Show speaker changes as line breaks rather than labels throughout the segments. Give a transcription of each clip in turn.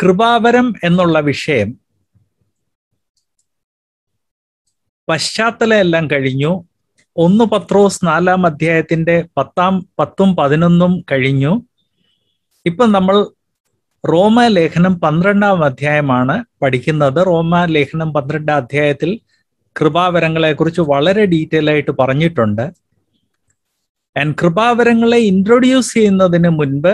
കൃപാവരം എന്നുള്ള വിഷയം പശ്ചാത്തലയെല്ലാം എല്ലാം കഴിഞ്ഞു ഒന്ന് പത്രോസ് നാലാം അധ്യായത്തിന്റെ പത്താം പത്തും പതിനൊന്നും കഴിഞ്ഞു ഇപ്പൊ നമ്മൾ റോമ ലേഖനം പന്ത്രണ്ടാം അധ്യായമാണ് പഠിക്കുന്നത് റോമ ലേഖനം പന്ത്രണ്ടാം അധ്യായത്തിൽ കൃപാവരങ്ങളെക്കുറിച്ച് വളരെ ഡീറ്റെയിൽ ആയിട്ട് പറഞ്ഞിട്ടുണ്ട് ആൻഡ് കൃപാവരങ്ങളെ ഇൻട്രൊഡ്യൂസ് ചെയ്യുന്നതിന് മുൻപ്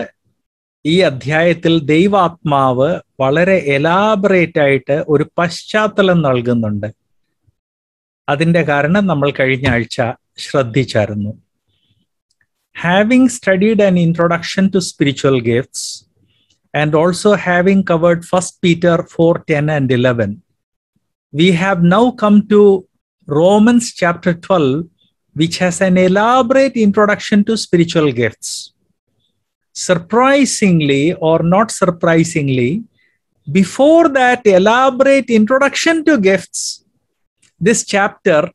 ഈ അധ്യായത്തിൽ ദൈവാത്മാവ് വളരെ എലാബറേറ്റ് ആയിട്ട് ഒരു പശ്ചാത്തലം നൽകുന്നുണ്ട് അതിന്റെ കാരണം നമ്മൾ കഴിഞ്ഞ ആഴ്ച ശ്രദ്ധിച്ചായിരുന്നു having studied an introduction to spiritual gifts and also having covered first Peter four ten and eleven we have now come to Romans chapter twelve which has an elaborate introduction to spiritual gifts surprisingly or not surprisingly, before that elaborate introduction to gifts, this chapter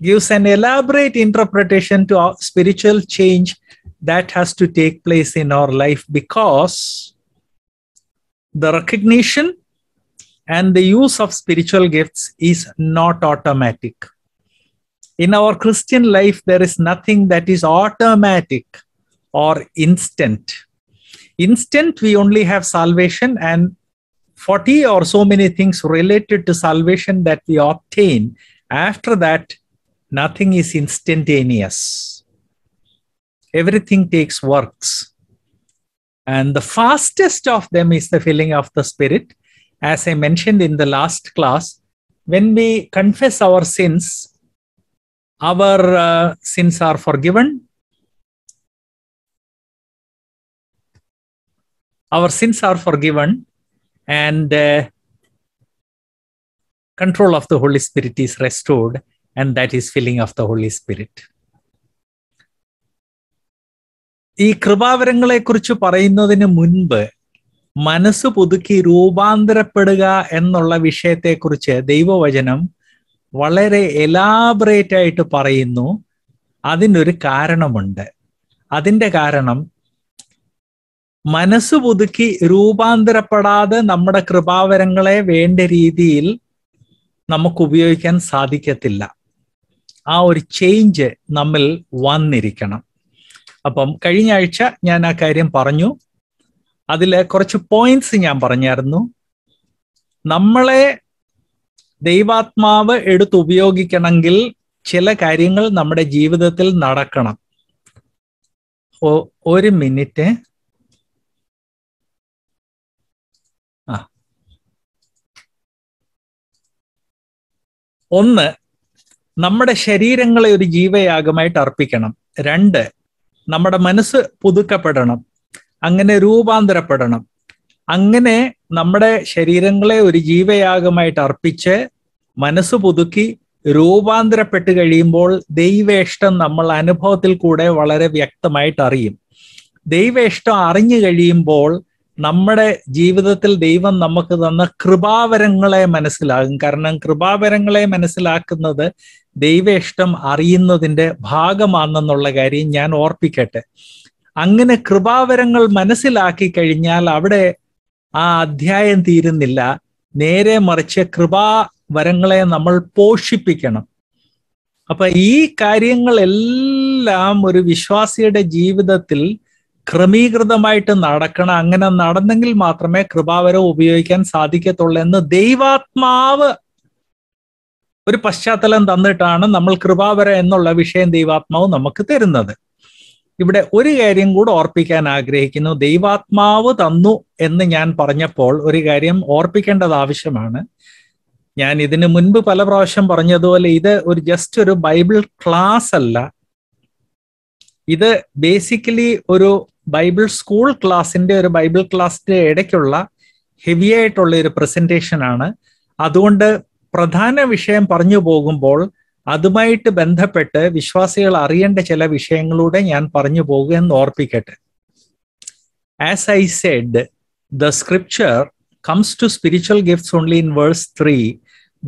gives an elaborate interpretation to spiritual change that has to take place in our life because the recognition and the use of spiritual gifts is not automatic. In our Christian life, there is nothing that is automatic or instant. Instant, we only have salvation and 40 or so many things related to salvation that we obtain. After that, nothing is instantaneous. Everything takes works. And the fastest of them is the filling of the Spirit. As I mentioned in the last class, when we confess our sins, our uh, sins are forgiven
അവർ sins are forgiven and control of the Holy Spirit is restored
and that is filling of the Holy Spirit ഈ കൃപാവരങ്ങളെക്കുറിച്ച് പറയുന്നതിന് മുൻപ് മനസ്സ് പുതുക്കി രൂപാന്തരപ്പെടുക എന്നുള്ള വിഷയത്തെക്കുറിച്ച് ദൈവവചനം വളരെ എലാബറേറ്റ് ആയിട്ട് പറയുന്നു അതിനൊരു കാരണമുണ്ട് അതിൻ്റെ കാരണം മനസ്സ് പുതുക്കി രൂപാന്തരപ്പെടാതെ നമ്മുടെ കൃപാവരങ്ങളെ വേണ്ട രീതിയിൽ നമുക്ക് ഉപയോഗിക്കാൻ സാധിക്കത്തില്ല ആ ഒരു ചേഞ്ച് നമ്മിൽ വന്നിരിക്കണം അപ്പം കഴിഞ്ഞ ആഴ്ച ഞാൻ ആ കാര്യം പറഞ്ഞു അതിൽ കുറച്ച് പോയിന്റ്സ് ഞാൻ പറഞ്ഞായിരുന്നു നമ്മളെ ദൈവാത്മാവ് എടുത്ത് ചില കാര്യങ്ങൾ നമ്മുടെ ജീവിതത്തിൽ നടക്കണം
ഒരു മിനിറ്റ്
ഒന്ന് നമ്മുടെ ശരീരങ്ങളെ ഒരു ജീവയാഗമായിട്ട് അർപ്പിക്കണം രണ്ട് നമ്മുടെ മനസ്സ് പുതുക്കപ്പെടണം അങ്ങനെ രൂപാന്തരപ്പെടണം അങ്ങനെ നമ്മുടെ ശരീരങ്ങളെ ഒരു ജീവയാഗമായിട്ട് അർപ്പിച്ച് മനസ്സ് പുതുക്കി രൂപാന്തരപ്പെട്ട് കഴിയുമ്പോൾ ദൈവേഷ്ടം നമ്മൾ അനുഭവത്തിൽ കൂടെ വളരെ വ്യക്തമായിട്ട് അറിയും ദൈവേഷ്ടം അറിഞ്ഞു കഴിയുമ്പോൾ നമ്മുടെ ജീവിതത്തിൽ ദൈവം നമുക്ക് തന്ന കൃപാവരങ്ങളെ മനസ്സിലാകും കാരണം കൃപാവരങ്ങളെ മനസ്സിലാക്കുന്നത് ദൈവ ഇഷ്ടം അറിയുന്നതിൻ്റെ ഭാഗമാണെന്നുള്ള കാര്യം ഞാൻ ഓർപ്പിക്കട്ടെ അങ്ങനെ കൃപാവരങ്ങൾ മനസ്സിലാക്കി കഴിഞ്ഞാൽ അവിടെ ആ അധ്യായം തീരുന്നില്ല നേരെ മറിച്ച് കൃപാവരങ്ങളെ നമ്മൾ പോഷിപ്പിക്കണം അപ്പൊ ഈ കാര്യങ്ങളെല്ലാം ഒരു വിശ്വാസിയുടെ ജീവിതത്തിൽ ക്രമീകൃതമായിട്ട് നടക്കണം അങ്ങനെ നടന്നെങ്കിൽ മാത്രമേ കൃപാവരവ് ഉപയോഗിക്കാൻ സാധിക്കത്തുള്ളൂ എന്ന് ദൈവാത്മാവ് ഒരു പശ്ചാത്തലം തന്നിട്ടാണ് നമ്മൾ കൃപാവര എന്നുള്ള വിഷയം ദൈവാത്മാവ് നമുക്ക് തരുന്നത് ഇവിടെ ഒരു കാര്യം കൂടെ ഓർപ്പിക്കാൻ ആഗ്രഹിക്കുന്നു ദൈവാത്മാവ് തന്നു എന്ന് ഞാൻ പറഞ്ഞപ്പോൾ ഒരു കാര്യം ഓർപ്പിക്കേണ്ടത് ആവശ്യമാണ് ഞാൻ ഇതിന് മുൻപ് പല പ്രാവശ്യം പറഞ്ഞതുപോലെ ഇത് ഒരു ജസ്റ്റ് ഒരു ബൈബിൾ ക്ലാസ് അല്ല ഇത് ബേസിക്കലി ഒരു ബൈബിൾ സ്കൂൾ ക്ലാസ്സിന്റെ ഒരു ബൈബിൾ ക്ലാസിന്റെ ഇടയ്ക്കുള്ള ഹെവി ആയിട്ടുള്ള ഒരു പ്രസന്റേഷൻ ആണ് അതുകൊണ്ട് പ്രധാന വിഷയം പറഞ്ഞു പോകുമ്പോൾ അതുമായിട്ട് ബന്ധപ്പെട്ട് വിശ്വാസികൾ അറിയേണ്ട ചില വിഷയങ്ങളൂടെ ഞാൻ പറഞ്ഞു പോകുക എന്ന് ഓർപ്പിക്കട്ടെ as I said the scripture comes to spiritual gifts only in verse three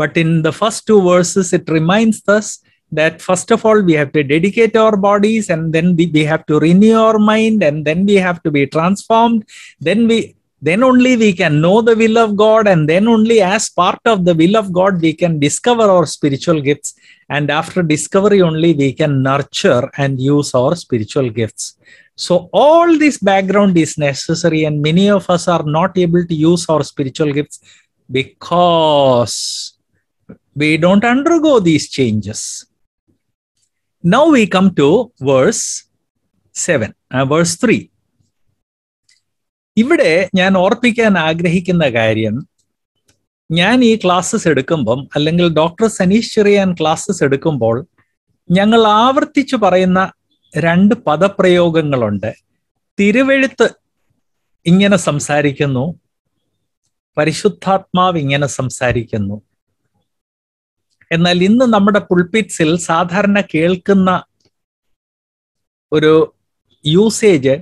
but in the first two verses it remains thus that first of all we have to dedicate our bodies and then we, we have to renew our mind and then we have to be transformed then we then only we can know the will of god and then only as part of the will of god we can discover our spiritual gifts and after discovery only we can nurture and use our spiritual gifts so all this background is necessary and many of us are not able to use our spiritual gifts because we don't undergo these changes Now we come to verse 7, uh, verse 3. ഇവിടെ ഞാൻ ഓർപ്പിക്കാൻ ആഗ്രഹിക്കുന്ന കാര്യം ഞാൻ ഈ classes എടുക്കുമ്പം അല്ലെങ്കിൽ doctor Saneesh Cherian classes എടുക്കുമ്പോൾ ഞങ്ങൾ ആവർത്തിച്ചു പറയുന്ന രണ്ട് പദപ്രയോഗങ്ങളുണ്ട് തിരുവെഴുത്ത് ഇങ്ങനെ സംസാരിക്കുന്നു പരിശുദ്ധാത്മാവ് ഇങ്ങനെ സംസാരിക്കുന്നു എന്നാൽ ഇന്ന് നമ്മുടെ പുൾപിറ്റ്സിൽ സാധാരണ കേൾക്കുന്ന ഒരു യൂസേജ്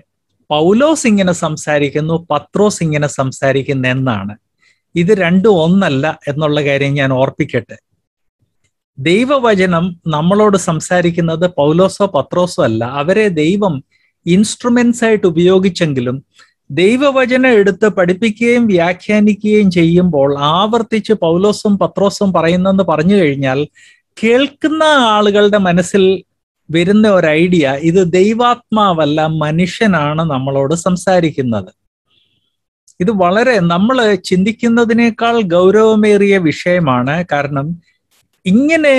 പൗലോസ് ഇങ്ങനെ സംസാരിക്കുന്നു പത്രോസ് ഇങ്ങനെ സംസാരിക്കുന്നു എന്നാണ് ഇത് രണ്ടും ഒന്നല്ല എന്നുള്ള കാര്യം ഞാൻ ഓർപ്പിക്കട്ടെ ദൈവവചനം നമ്മളോട് സംസാരിക്കുന്നത് പൗലോസോ പത്രോസോ അല്ല അവരെ ദൈവം ഇൻസ്ട്രുമെന്റ്സ് ആയിട്ട് ഉപയോഗിച്ചെങ്കിലും ദൈവവചനം എടുത്ത് പഠിപ്പിക്കുകയും വ്യാഖ്യാനിക്കുകയും ചെയ്യുമ്പോൾ ആവർത്തിച്ച് പൗലോസും പത്രോസും പറയുന്നെന്ന് പറഞ്ഞു കഴിഞ്ഞാൽ കേൾക്കുന്ന ആളുകളുടെ മനസ്സിൽ വരുന്ന ഒരു ഐഡിയ ഇത് ദൈവാത്മാവല്ല മനുഷ്യനാണ് നമ്മളോട് സംസാരിക്കുന്നത് ഇത് വളരെ നമ്മൾ ചിന്തിക്കുന്നതിനേക്കാൾ ഗൗരവമേറിയ വിഷയമാണ് കാരണം ഇങ്ങനെ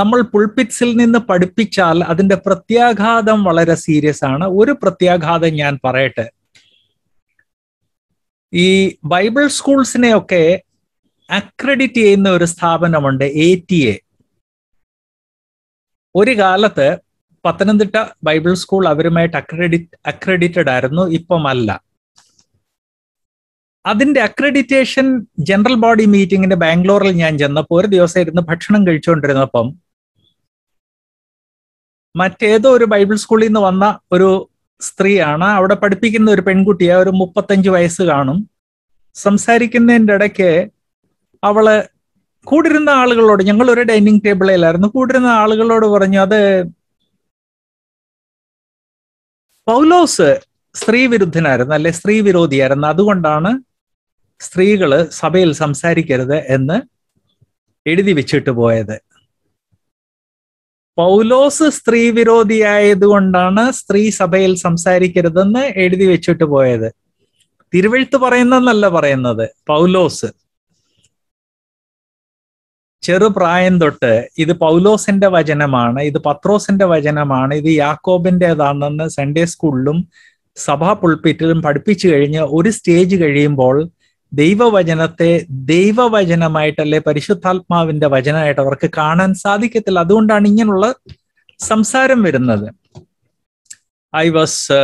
നമ്മൾ പുൾപിറ്റ്സിൽ നിന്ന് പഠിപ്പിച്ചാൽ അതിന്റെ പ്രത്യാഘാതം വളരെ സീരിയസ് ആണ് ഒരു പ്രത്യാഘാതം ഞാൻ പറയട്ടെ ഈ ബൈബിൾ സ്കൂൾസിനെയൊക്കെ അക്രഡിറ്റ് ചെയ്യുന്ന ഒരു സ്ഥാപനമുണ്ട് എ ടി എ ഒരു കാലത്ത് പത്തനംതിട്ട ബൈബിൾ സ്കൂൾ അവരുമായിട്ട് അക്രഡിറ്റ് അക്രഡിറ്റഡ് ആയിരുന്നു ഇപ്പം അല്ല അതിന്റെ അക്രഡിറ്റേഷൻ ജനറൽ ബോഡി മീറ്റിംഗിന്റെ ബാംഗ്ലൂരിൽ ഞാൻ ചെന്നപ്പോൾ ഒരു ദിവസം ഇരുന്ന് ഭക്ഷണം കഴിച്ചുകൊണ്ടിരുന്നപ്പം മറ്റേതോ ഒരു ബൈബിൾ സ്കൂളിൽ നിന്ന് വന്ന ഒരു സ്ത്രീയാണ് അവിടെ പഠിപ്പിക്കുന്ന ഒരു പെൺകുട്ടിയെ ഒരു മുപ്പത്തഞ്ച് വയസ്സ് കാണും സംസാരിക്കുന്നതിൻ്റെ ഇടയ്ക്ക് അവള് കൂടിരുന്ന ആളുകളോട് ഞങ്ങൾ ഒരു ഡൈനിങ് ടേബിളിലായിരുന്നു കൂടിരുന്ന ആളുകളോട് പറഞ്ഞു അത് പൗലോസ് സ്ത്രീ വിരുദ്ധനായിരുന്നു അല്ലെ സ്ത്രീ വിരോധിയായിരുന്നു അതുകൊണ്ടാണ് സ്ത്രീകള് സഭയിൽ സംസാരിക്കരുത് എന്ന് എഴുതി വെച്ചിട്ട് പോയത് പൗലോസ് സ്ത്രീ കൊണ്ടാണ് സ്ത്രീ സഭയിൽ സംസാരിക്കരുതെന്ന് എഴുതി വെച്ചിട്ട് പോയത് തിരുവഴുത്ത് പറയുന്നതെന്നല്ല പറയുന്നത് പൗലോസ് ചെറുപ്രായം തൊട്ട് ഇത് പൗലോസിന്റെ വചനമാണ് ഇത് പത്രോസിന്റെ വചനമാണ് ഇത് യാക്കോബിൻ്റെതാണെന്ന് സൺഡേ സ്കൂളിലും സഭാ പുൾപ്പിറ്റിലും പഠിപ്പിച്ചു കഴിഞ്ഞ് ഒരു സ്റ്റേജ് കഴിയുമ്പോൾ ദൈവവചനത്തെ ദൈവവചനമായിട്ടല്ലേ പരിശുദ്ധാത്മാവിന്റെ വചനമായിട്ട് അവർക്ക് കാണാൻ സാധിക്കത്തില്ല അതുകൊണ്ടാണ് ഇങ്ങനെയുള്ള സംസാരം വരുന്നത് I was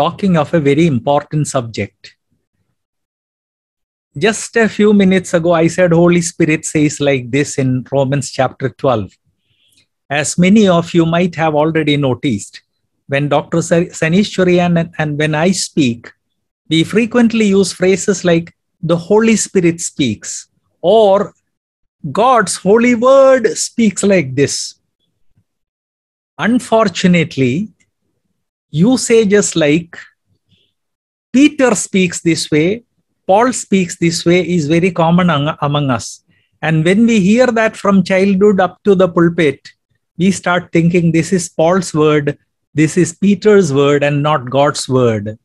talking of a very important subject just a few minutes ago i said holy spirit says like this in romans chapter 12 as many of you might have already noticed when dr sanishwari and, and when i speak we frequently use phrases like the Holy Spirit speaks or God's holy word speaks like this. Unfortunately, usages like Peter speaks this way, Paul speaks this way is very common among us. And when we hear that from childhood up to the pulpit, we start thinking this is Paul's word, this is Peter's word, and not God's word.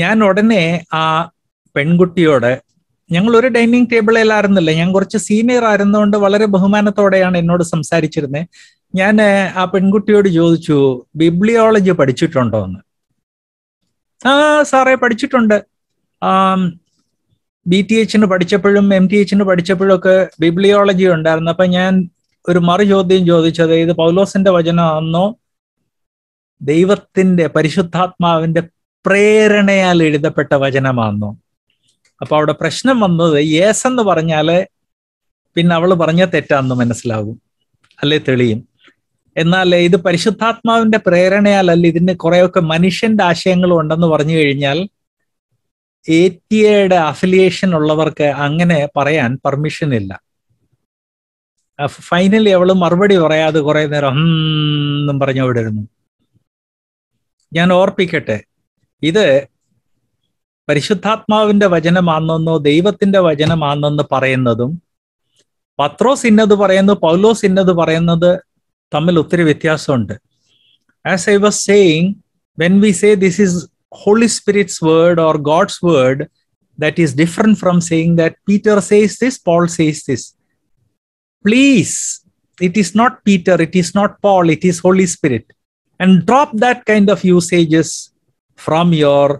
ഞാൻ ഉടനെ ആ പെൺകുട്ടിയോട് ഞങ്ങൾ ഒരു dining ടേബിളിലായിരുന്നില്ല ഞാൻ കുറച്ച് senior ആയിരുന്നുകൊണ്ട് വളരെ ബഹുമാനത്തോടെയാണ് എന്നോട് സംസാരിച്ചിരുന്നത് ഞാൻ ആ പെൺകുട്ടിയോട് ചോദിച്ചു ബിബ്ലിയോളജി പഠിച്ചിട്ടുണ്ടോ എന്ന് ആ സാറേ പഠിച്ചിട്ടുണ്ട് ബി ടി എച്ചിന് പഠിച്ചപ്പോഴും എം ടി എച്ചിന് പഠിച്ചപ്പോഴും ഒക്കെ ബിബ്ലിയോളജി ഉണ്ടായിരുന്നു അപ്പൊ ഞാൻ ഒരു മറു ചോദ്യം ചോദിച്ചത് ഇത് പൗലോസിന്റെ വചനമാണെന്നോ ദൈവത്തിന്റെ പരിശുദ്ധാത്മാവിന്റെ പ്രേരണയാൽ എഴുതപ്പെട്ട വചനമാണെന്നോ അപ്പൊ അവിടെ പ്രശ്നം വന്നത് യേസ് എന്ന് പറഞ്ഞാല് പിന്നെ അവള് പറഞ്ഞ തെറ്റാന്ന് മനസ്സിലാകും അല്ലെ തെളിയും എന്നാൽ ഇത് പരിശുദ്ധാത്മാവിന്റെ അല്ല ഇതിന് കുറേയൊക്കെ മനുഷ്യന്റെ ആശയങ്ങളും ഉണ്ടെന്ന് പറഞ്ഞു കഴിഞ്ഞാൽ എ ടി എയുടെ അഫിലിയേഷൻ ഉള്ളവർക്ക് അങ്ങനെ പറയാൻ പെർമിഷൻ ഇല്ല ഫൈനലി അവള് മറുപടി പറയാതെ കുറെ നേരം എന്നും പറഞ്ഞവിടെ ഇരുന്നു ഞാൻ ഓർപ്പിക്കട്ടെ ഇത് പരിശുദ്ധാത്മാവിന്റെ വചനമാണെന്നോ ദൈവത്തിന്റെ വചനമാണെന്ന് പറയുന്നതും പത്രോസ് ഇന്നത് പറയുന്നു പൗലോസ് ഇന്നത് പറയുന്നത് തമ്മിൽ ഒത്തിരി വ്യത്യാസമുണ്ട് as I was saying when we say this is Holy Spirit's word or God's word that is different from saying that Peter says this Paul says this please it is not Peter it is not Paul it is Holy Spirit and drop that kind of usages from your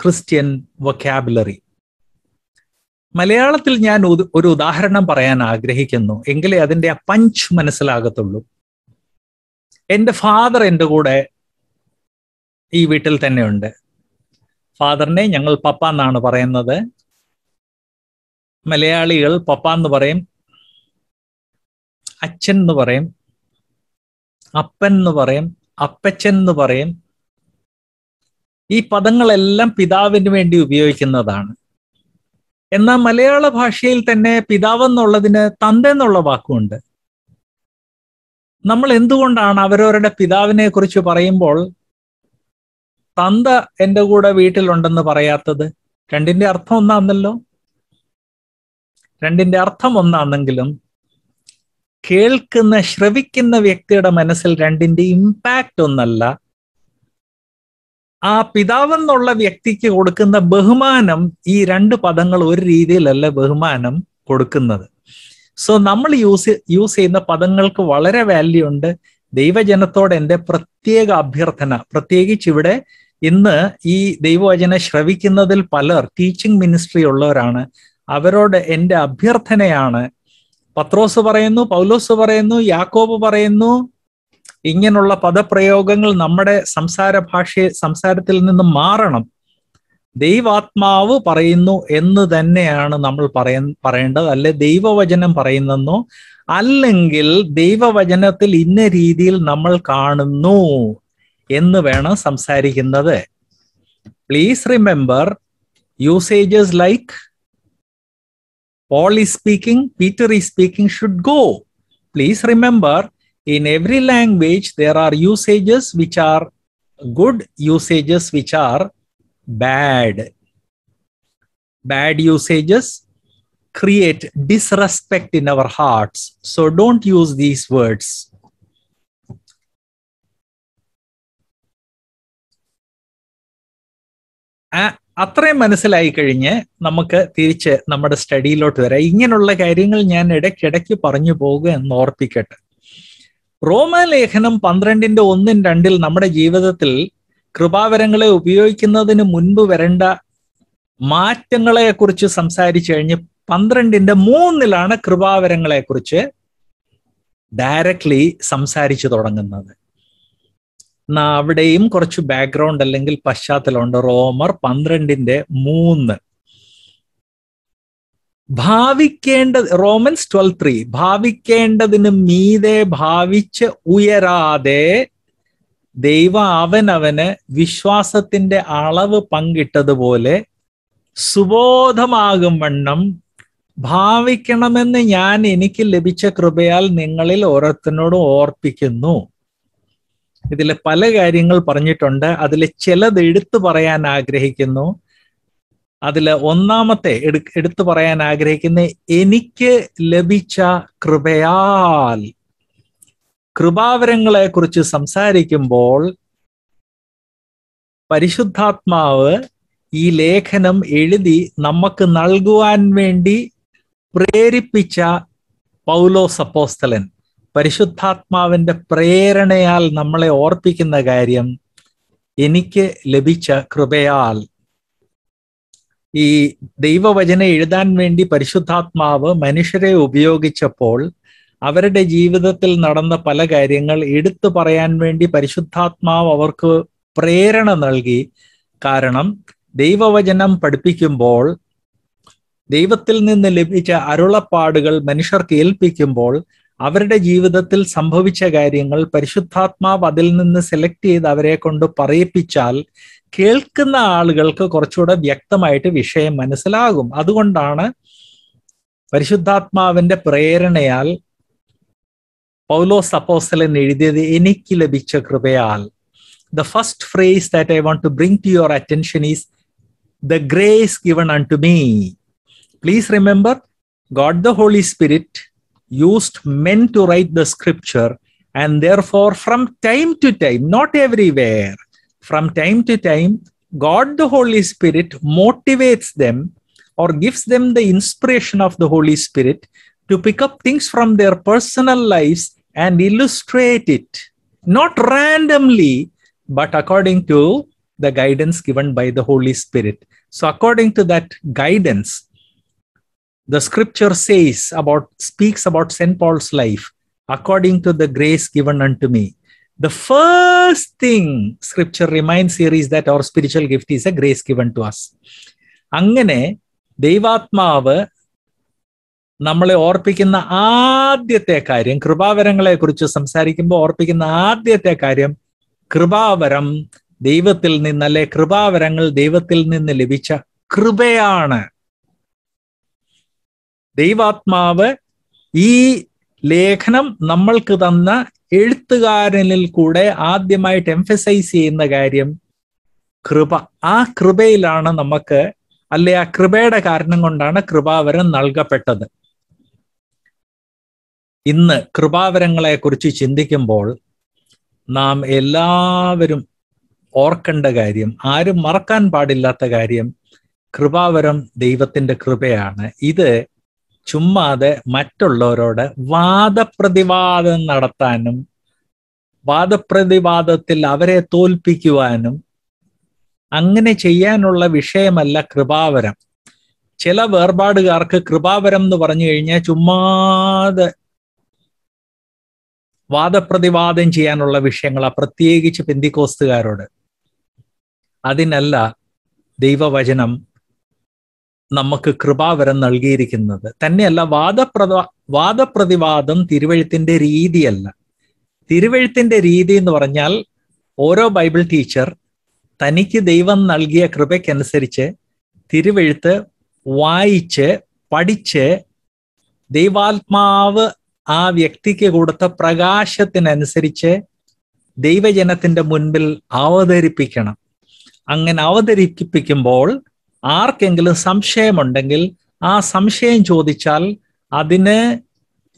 Christian vocabulary മലയാളത്തിൽ ഞാൻ ഒരു ഉദാഹരണം പറയാൻ ആഗ്രഹിക്കുന്നു എങ്കിലേ അതിൻ്റെ ആ punch മനസ്സിലാകത്തുള്ളൂ എൻ്റെ ഫാദർ എൻ്റെ കൂടെ ഈ വീട്ടിൽ തന്നെയുണ്ട് ഫാദറിനെ ഞങ്ങൾ പപ്പ എന്നാണ് പറയുന്നത് മലയാളികൾ പപ്പ എന്ന് പറയും അച്ഛൻ എന്ന് പറയും അപ്പൻ എന്ന് പറയും അപ്പച്ചൻ എന്ന് പറയും ഈ പദങ്ങളെല്ലാം പിതാവിന് വേണ്ടി ഉപയോഗിക്കുന്നതാണ് എന്നാൽ മലയാള ഭാഷയിൽ തന്നെ പിതാവെന്നുള്ളതിന് തന്തെന്നുള്ള വാക്കുണ്ട് നമ്മൾ എന്തുകൊണ്ടാണ് അവരവരുടെ പിതാവിനെ കുറിച്ച് പറയുമ്പോൾ തന്ത എൻ്റെ കൂടെ വീട്ടിലുണ്ടെന്ന് പറയാത്തത് രണ്ടിന്റെ അർത്ഥം ഒന്നാന്നല്ലോ രണ്ടിന്റെ അർത്ഥം ഒന്നാണെങ്കിലും കേൾക്കുന്ന ശ്രവിക്കുന്ന വ്യക്തിയുടെ മനസ്സിൽ രണ്ടിന്റെ ഇമ്പാക്റ്റ് ഒന്നല്ല ആ പിതാവെന്നുള്ള വ്യക്തിക്ക് കൊടുക്കുന്ന ബഹുമാനം ഈ രണ്ട് പദങ്ങൾ ഒരു രീതിയിലല്ല ബഹുമാനം കൊടുക്കുന്നത് സോ നമ്മൾ യൂസ് യൂസ് ചെയ്യുന്ന പദങ്ങൾക്ക് വളരെ വാല്യൂ ഉണ്ട് ദൈവജനത്തോട് എൻ്റെ പ്രത്യേക അഭ്യർത്ഥന പ്രത്യേകിച്ച് ഇവിടെ ഇന്ന് ഈ ദൈവവചന ശ്രവിക്കുന്നതിൽ പലർ ടീച്ചിങ് മിനിസ്ട്രി ഉള്ളവരാണ് അവരോട് എൻ്റെ അഭ്യർത്ഥനയാണ് പത്രോസ് പറയുന്നു പൗലോസ് പറയുന്നു യാക്കോബ് പറയുന്നു ഇങ്ങനെയുള്ള പദപ്രയോഗങ്ങൾ നമ്മുടെ സംസാര ഭാഷയെ സംസാരത്തിൽ നിന്ന് മാറണം ദൈവാത്മാവ് പറയുന്നു എന്ന് തന്നെയാണ് നമ്മൾ പറയ പറയേണ്ടത് അല്ലെ ദൈവവചനം പറയുന്നെന്നോ അല്ലെങ്കിൽ ദൈവവചനത്തിൽ ഇന്ന രീതിയിൽ നമ്മൾ കാണുന്നു എന്ന് വേണം സംസാരിക്കുന്നത് please remember usages like Paul is speaking Peter is speaking should go please remember in every language there are usages which are good usages which are bad bad usages create disrespect in our hearts so don't use these words അത്രയും മനസ്സിലായി കഴിഞ്ഞ് നമുക്ക് തിരിച്ച് നമ്മുടെ സ്റ്റഡിയിലോട്ട് വരാം ഇങ്ങനെയുള്ള കാര്യങ്ങൾ ഞാൻ ഇടയ്ക്കിടയ്ക്ക് പറഞ്ഞു പോകുക എന്ന് ഓർപ്പിക്കട്ടെ റോമലേഖനം പന്ത്രണ്ടിന്റെ ഒന്നും രണ്ടിൽ നമ്മുടെ ജീവിതത്തിൽ കൃപാവരങ്ങളെ ഉപയോഗിക്കുന്നതിന് മുൻപ് വരേണ്ട കുറിച്ച് സംസാരിച്ചു കഴിഞ്ഞ് പന്ത്രണ്ടിന്റെ മൂന്നിലാണ് കുറിച്ച് ഡയറക്ട്ലി സംസാരിച്ചു തുടങ്ങുന്നത് എന്നാ അവിടെയും കുറച്ച് ബാക്ക്ഗ്രൗണ്ട് അല്ലെങ്കിൽ പശ്ചാത്തലമുണ്ട് റോമർ പന്ത്രണ്ടിന്റെ മൂന്ന് ഭാവിക്കേണ്ടത് റോമൻസ് ട്വൽവ് ത്രീ ഭാവിക്കേണ്ടതിന് മീതെ ഭാവിച്ച് ഉയരാതെ ദൈവ അവനവന് വിശ്വാസത്തിന്റെ അളവ് പങ്കിട്ടതുപോലെ സുബോധമാകും വണ്ണം ഭാവിക്കണമെന്ന് ഞാൻ എനിക്ക് ലഭിച്ച കൃപയാൽ നിങ്ങളിൽ ഓരോരുത്തരോടും ഓർപ്പിക്കുന്നു ഇതിലെ പല കാര്യങ്ങൾ പറഞ്ഞിട്ടുണ്ട് അതിലെ ചിലത് എടുത്തു പറയാൻ ആഗ്രഹിക്കുന്നു അതിൽ ഒന്നാമത്തെ എടു എടുത്തു പറയാൻ ആഗ്രഹിക്കുന്ന എനിക്ക് ലഭിച്ച കൃപയാൽ കൃപാവരങ്ങളെ കുറിച്ച് സംസാരിക്കുമ്പോൾ പരിശുദ്ധാത്മാവ് ഈ ലേഖനം എഴുതി നമുക്ക് നൽകുവാൻ വേണ്ടി പ്രേരിപ്പിച്ച പൗലോ സപ്പോസ്തലൻ പരിശുദ്ധാത്മാവിന്റെ പ്രേരണയാൽ നമ്മളെ ഓർപ്പിക്കുന്ന കാര്യം എനിക്ക് ലഭിച്ച കൃപയാൽ ഈ ദൈവവചന എഴുതാൻ വേണ്ടി പരിശുദ്ധാത്മാവ് മനുഷ്യരെ ഉപയോഗിച്ചപ്പോൾ അവരുടെ ജീവിതത്തിൽ നടന്ന പല കാര്യങ്ങൾ എടുത്തു പറയാൻ വേണ്ടി പരിശുദ്ധാത്മാവ് അവർക്ക് പ്രേരണ നൽകി കാരണം ദൈവവചനം പഠിപ്പിക്കുമ്പോൾ ദൈവത്തിൽ നിന്ന് ലഭിച്ച അരുളപ്പാടുകൾ മനുഷ്യർക്ക് ഏൽപ്പിക്കുമ്പോൾ അവരുടെ ജീവിതത്തിൽ സംഭവിച്ച കാര്യങ്ങൾ പരിശുദ്ധാത്മാവ് അതിൽ നിന്ന് സെലക്ട് ചെയ്ത് അവരെ കൊണ്ട് പറയിപ്പിച്ചാൽ കേൾക്കുന്ന ആളുകൾക്ക് കുറച്ചുകൂടെ വ്യക്തമായിട്ട് വിഷയം മനസ്സിലാകും അതുകൊണ്ടാണ് പരിശുദ്ധാത്മാവിന്റെ പ്രേരണയാൽ പൗലോസ് സപ്പോസലൻ എഴുതിയത് എനിക്ക് ലഭിച്ച കൃപയാൽ the first phrase that I want to bring to your attention is the grace given unto me please remember God the Holy Spirit used men to write the scripture and therefore from time to time not everywhere from time to time, God the Holy Spirit motivates them or gives them the inspiration of the Holy Spirit to pick up things from their personal lives and illustrate it, not randomly, but according to the guidance given by the Holy Spirit. So, according to that guidance, the scripture says about speaks about St. Paul's life, according to the grace given unto me. The first thing scripture reminds here is that our spiritual gift is a grace given to us. അങ്ങനെ ദൈവാത്മാവ് നമ്മളെ ഓർപ്പിക്കുന്ന ആദ്യത്തെ കാര്യം കൃപാവരങ്ങളെ കുറിച്ച് സംസാരിക്കുമ്പോൾ ഓർപ്പിക്കുന്ന ആദ്യത്തെ കാര്യം കൃപാവരം ദൈവത്തിൽ നിന്ന് അല്ലെ കൃപാവരങ്ങൾ ദൈവത്തിൽ നിന്ന് ലഭിച്ച കൃപയാണ് ദൈവാത്മാവ് ഈ ലേഖനം നമ്മൾക്ക് തന്ന എഴുത്തുകാരനിൽ കൂടെ ആദ്യമായിട്ട് എംഫസൈസ് ചെയ്യുന്ന കാര്യം കൃപ ആ കൃപയിലാണ് നമുക്ക് അല്ലെ ആ കൃപയുടെ കാരണം കൊണ്ടാണ് കൃപാവരം നൽകപ്പെട്ടത് ഇന്ന് കൃപാവരങ്ങളെ കുറിച്ച് ചിന്തിക്കുമ്പോൾ നാം എല്ലാവരും ഓർക്കേണ്ട കാര്യം ആരും മറക്കാൻ പാടില്ലാത്ത കാര്യം കൃപാവരം ദൈവത്തിന്റെ കൃപയാണ് ഇത് ചുമ്മാതെ മറ്റുള്ളവരോട് വാദപ്രതിവാദം നടത്താനും വാദപ്രതിവാദത്തിൽ അവരെ തോൽപ്പിക്കുവാനും അങ്ങനെ ചെയ്യാനുള്ള വിഷയമല്ല കൃപാവരം ചില വേർപാടുകാർക്ക് കൃപാവരം എന്ന് പറഞ്ഞു കഴിഞ്ഞാൽ ചുമ്മാതെ വാദപ്രതിവാദം ചെയ്യാനുള്ള വിഷയങ്ങളാണ് പ്രത്യേകിച്ച് പെന്തിക്കോസ്തുകാരോട് അതിനല്ല ദൈവവചനം നമുക്ക് കൃപാവരം നൽകിയിരിക്കുന്നത് തന്നെയല്ല വാദപ്രത വാദപ്രതിവാദം തിരുവഴുത്തിന്റെ രീതിയല്ല തിരുവഴുത്തിന്റെ രീതി എന്ന് പറഞ്ഞാൽ ഓരോ ബൈബിൾ ടീച്ചർ തനിക്ക് ദൈവം നൽകിയ കൃപയ്ക്കനുസരിച്ച് തിരുവഴുത്ത് വായിച്ച് പഠിച്ച് ദൈവാത്മാവ് ആ വ്യക്തിക്ക് കൊടുത്ത പ്രകാശത്തിനനുസരിച്ച് ദൈവജനത്തിന്റെ മുൻപിൽ അവതരിപ്പിക്കണം അങ്ങനെ അവതരിപ്പിക്കുമ്പോൾ ആർക്കെങ്കിലും സംശയമുണ്ടെങ്കിൽ ആ സംശയം ചോദിച്ചാൽ അതിന്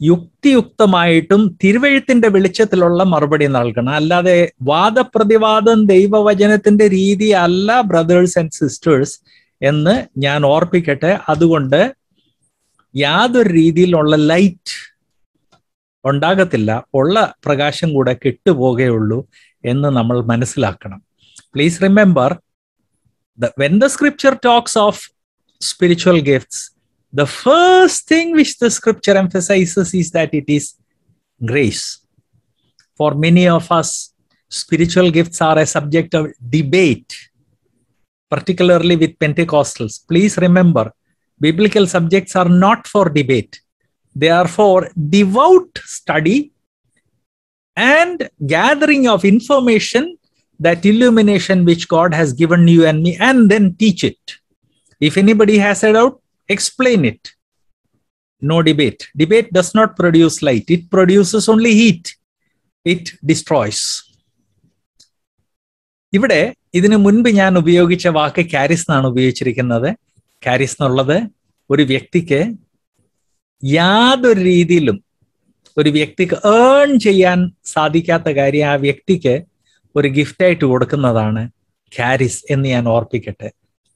യുക്തിയുക്തമായിട്ടും തിരുവഴുത്തിന്റെ വെളിച്ചത്തിലുള്ള മറുപടി നൽകണം അല്ലാതെ വാദപ്രതിവാദം ദൈവവചനത്തിന്റെ രീതി അല്ല ബ്രദേഴ്സ് ആൻഡ് സിസ്റ്റേഴ്സ് എന്ന് ഞാൻ ഓർപ്പിക്കട്ടെ അതുകൊണ്ട് യാതൊരു രീതിയിലുള്ള ലൈറ്റ് ഉണ്ടാകത്തില്ല ഉള്ള പ്രകാശം കൂടെ കെട്ടുപോകുകയുള്ളൂ എന്ന് നമ്മൾ മനസ്സിലാക്കണം please remember the, when the scripture talks of spiritual gifts, the first thing which the scripture emphasizes is that it is grace. For many of us, spiritual gifts are a subject of debate, particularly with Pentecostals. Please remember, biblical subjects are not for debate, they are for devout study and gathering of information that illumination which God has given you and me and then teach it. If anybody has a doubt, explain it. No debate. Debate does not produce light, it produces only heat, it destroys. ഇവിടെ ഇതിനു മുൻപ് ഞാൻ ഉപയോഗിച്ച വാക്ക് CHARIS എന്നാണ് ഉപയോഗിച്ചിരിക്കുന്നത് CHARIS എന്നുള്ളത് ഒരു വ്യക്തിക്ക് യാതൊരു രീതിയിലും ഒരു വ്യക്തിക്ക് ഏൺ ചെയ്യാൻ സാധിക്കാത്ത കാര്യം ആ വ്യക്തിക്ക് ഒരു ഗിഫ്റ്റായിട്ട് കൊടുക്കുന്നതാണ് കാരിസ് എന്ന് ഞാൻ ഓർപ്പിക്കട്ടെ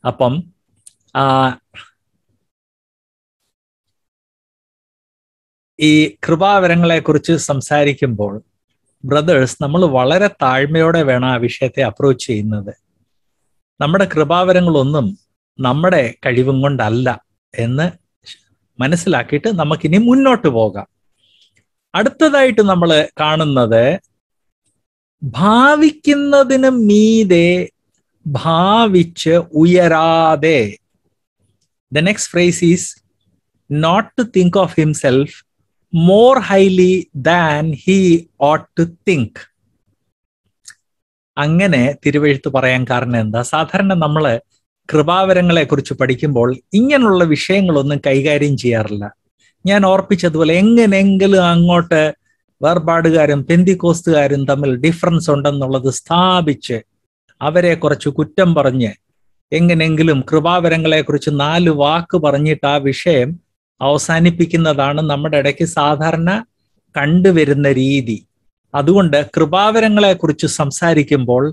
അപ്പം ഈ കൃപാവരങ്ങളെ കുറിച്ച് സംസാരിക്കുമ്പോൾ ബ്രദേഴ്സ് നമ്മൾ വളരെ താഴ്മയോടെ വേണം ആ വിഷയത്തെ അപ്രോച്ച് ചെയ്യുന്നത് നമ്മുടെ കൃപാവരങ്ങളൊന്നും നമ്മുടെ കഴിവും കൊണ്ടല്ല എന്ന് മനസ്സിലാക്കിയിട്ട് നമുക്കിനി മുന്നോട്ട് പോകാം അടുത്തതായിട്ട് നമ്മൾ കാണുന്നത് ഭാവിക്കുന്നതിന് മീതെ ഭാവിച്ച് ഉയരാതെ the next phrase is not to think of himself more highly than he ought to think അങ്ങനെ തിരുവഴുത്ത് പറയാൻ കാരണം എന്താ സാധാരണ നമ്മൾ കൃപാവരങ്ങളെ കുറിച്ച് പഠിക്കുമ്പോൾ ഇങ്ങനെയുള്ള വിഷയങ്ങളൊന്നും കൈകാര്യം ചെയ്യാറില്ല ഞാൻ ഓർപ്പിച്ചതുപോലെ എങ്ങനെങ്കിലും അങ്ങോട്ട് വേർപാടുകാരും പെന്തിക്കോസ്തുകാരും തമ്മിൽ ഡിഫറൻസ് ഉണ്ടെന്നുള്ളത് സ്ഥാപിച്ച് അവരെ കുറച്ച് കുറ്റം പറഞ്ഞ് എങ്ങനെങ്കിലും കുറിച്ച് നാല് വാക്ക് പറഞ്ഞിട്ട് ആ വിഷയം അവസാനിപ്പിക്കുന്നതാണ് നമ്മുടെ ഇടയ്ക്ക് സാധാരണ കണ്ടുവരുന്ന രീതി അതുകൊണ്ട് കുറിച്ച് സംസാരിക്കുമ്പോൾ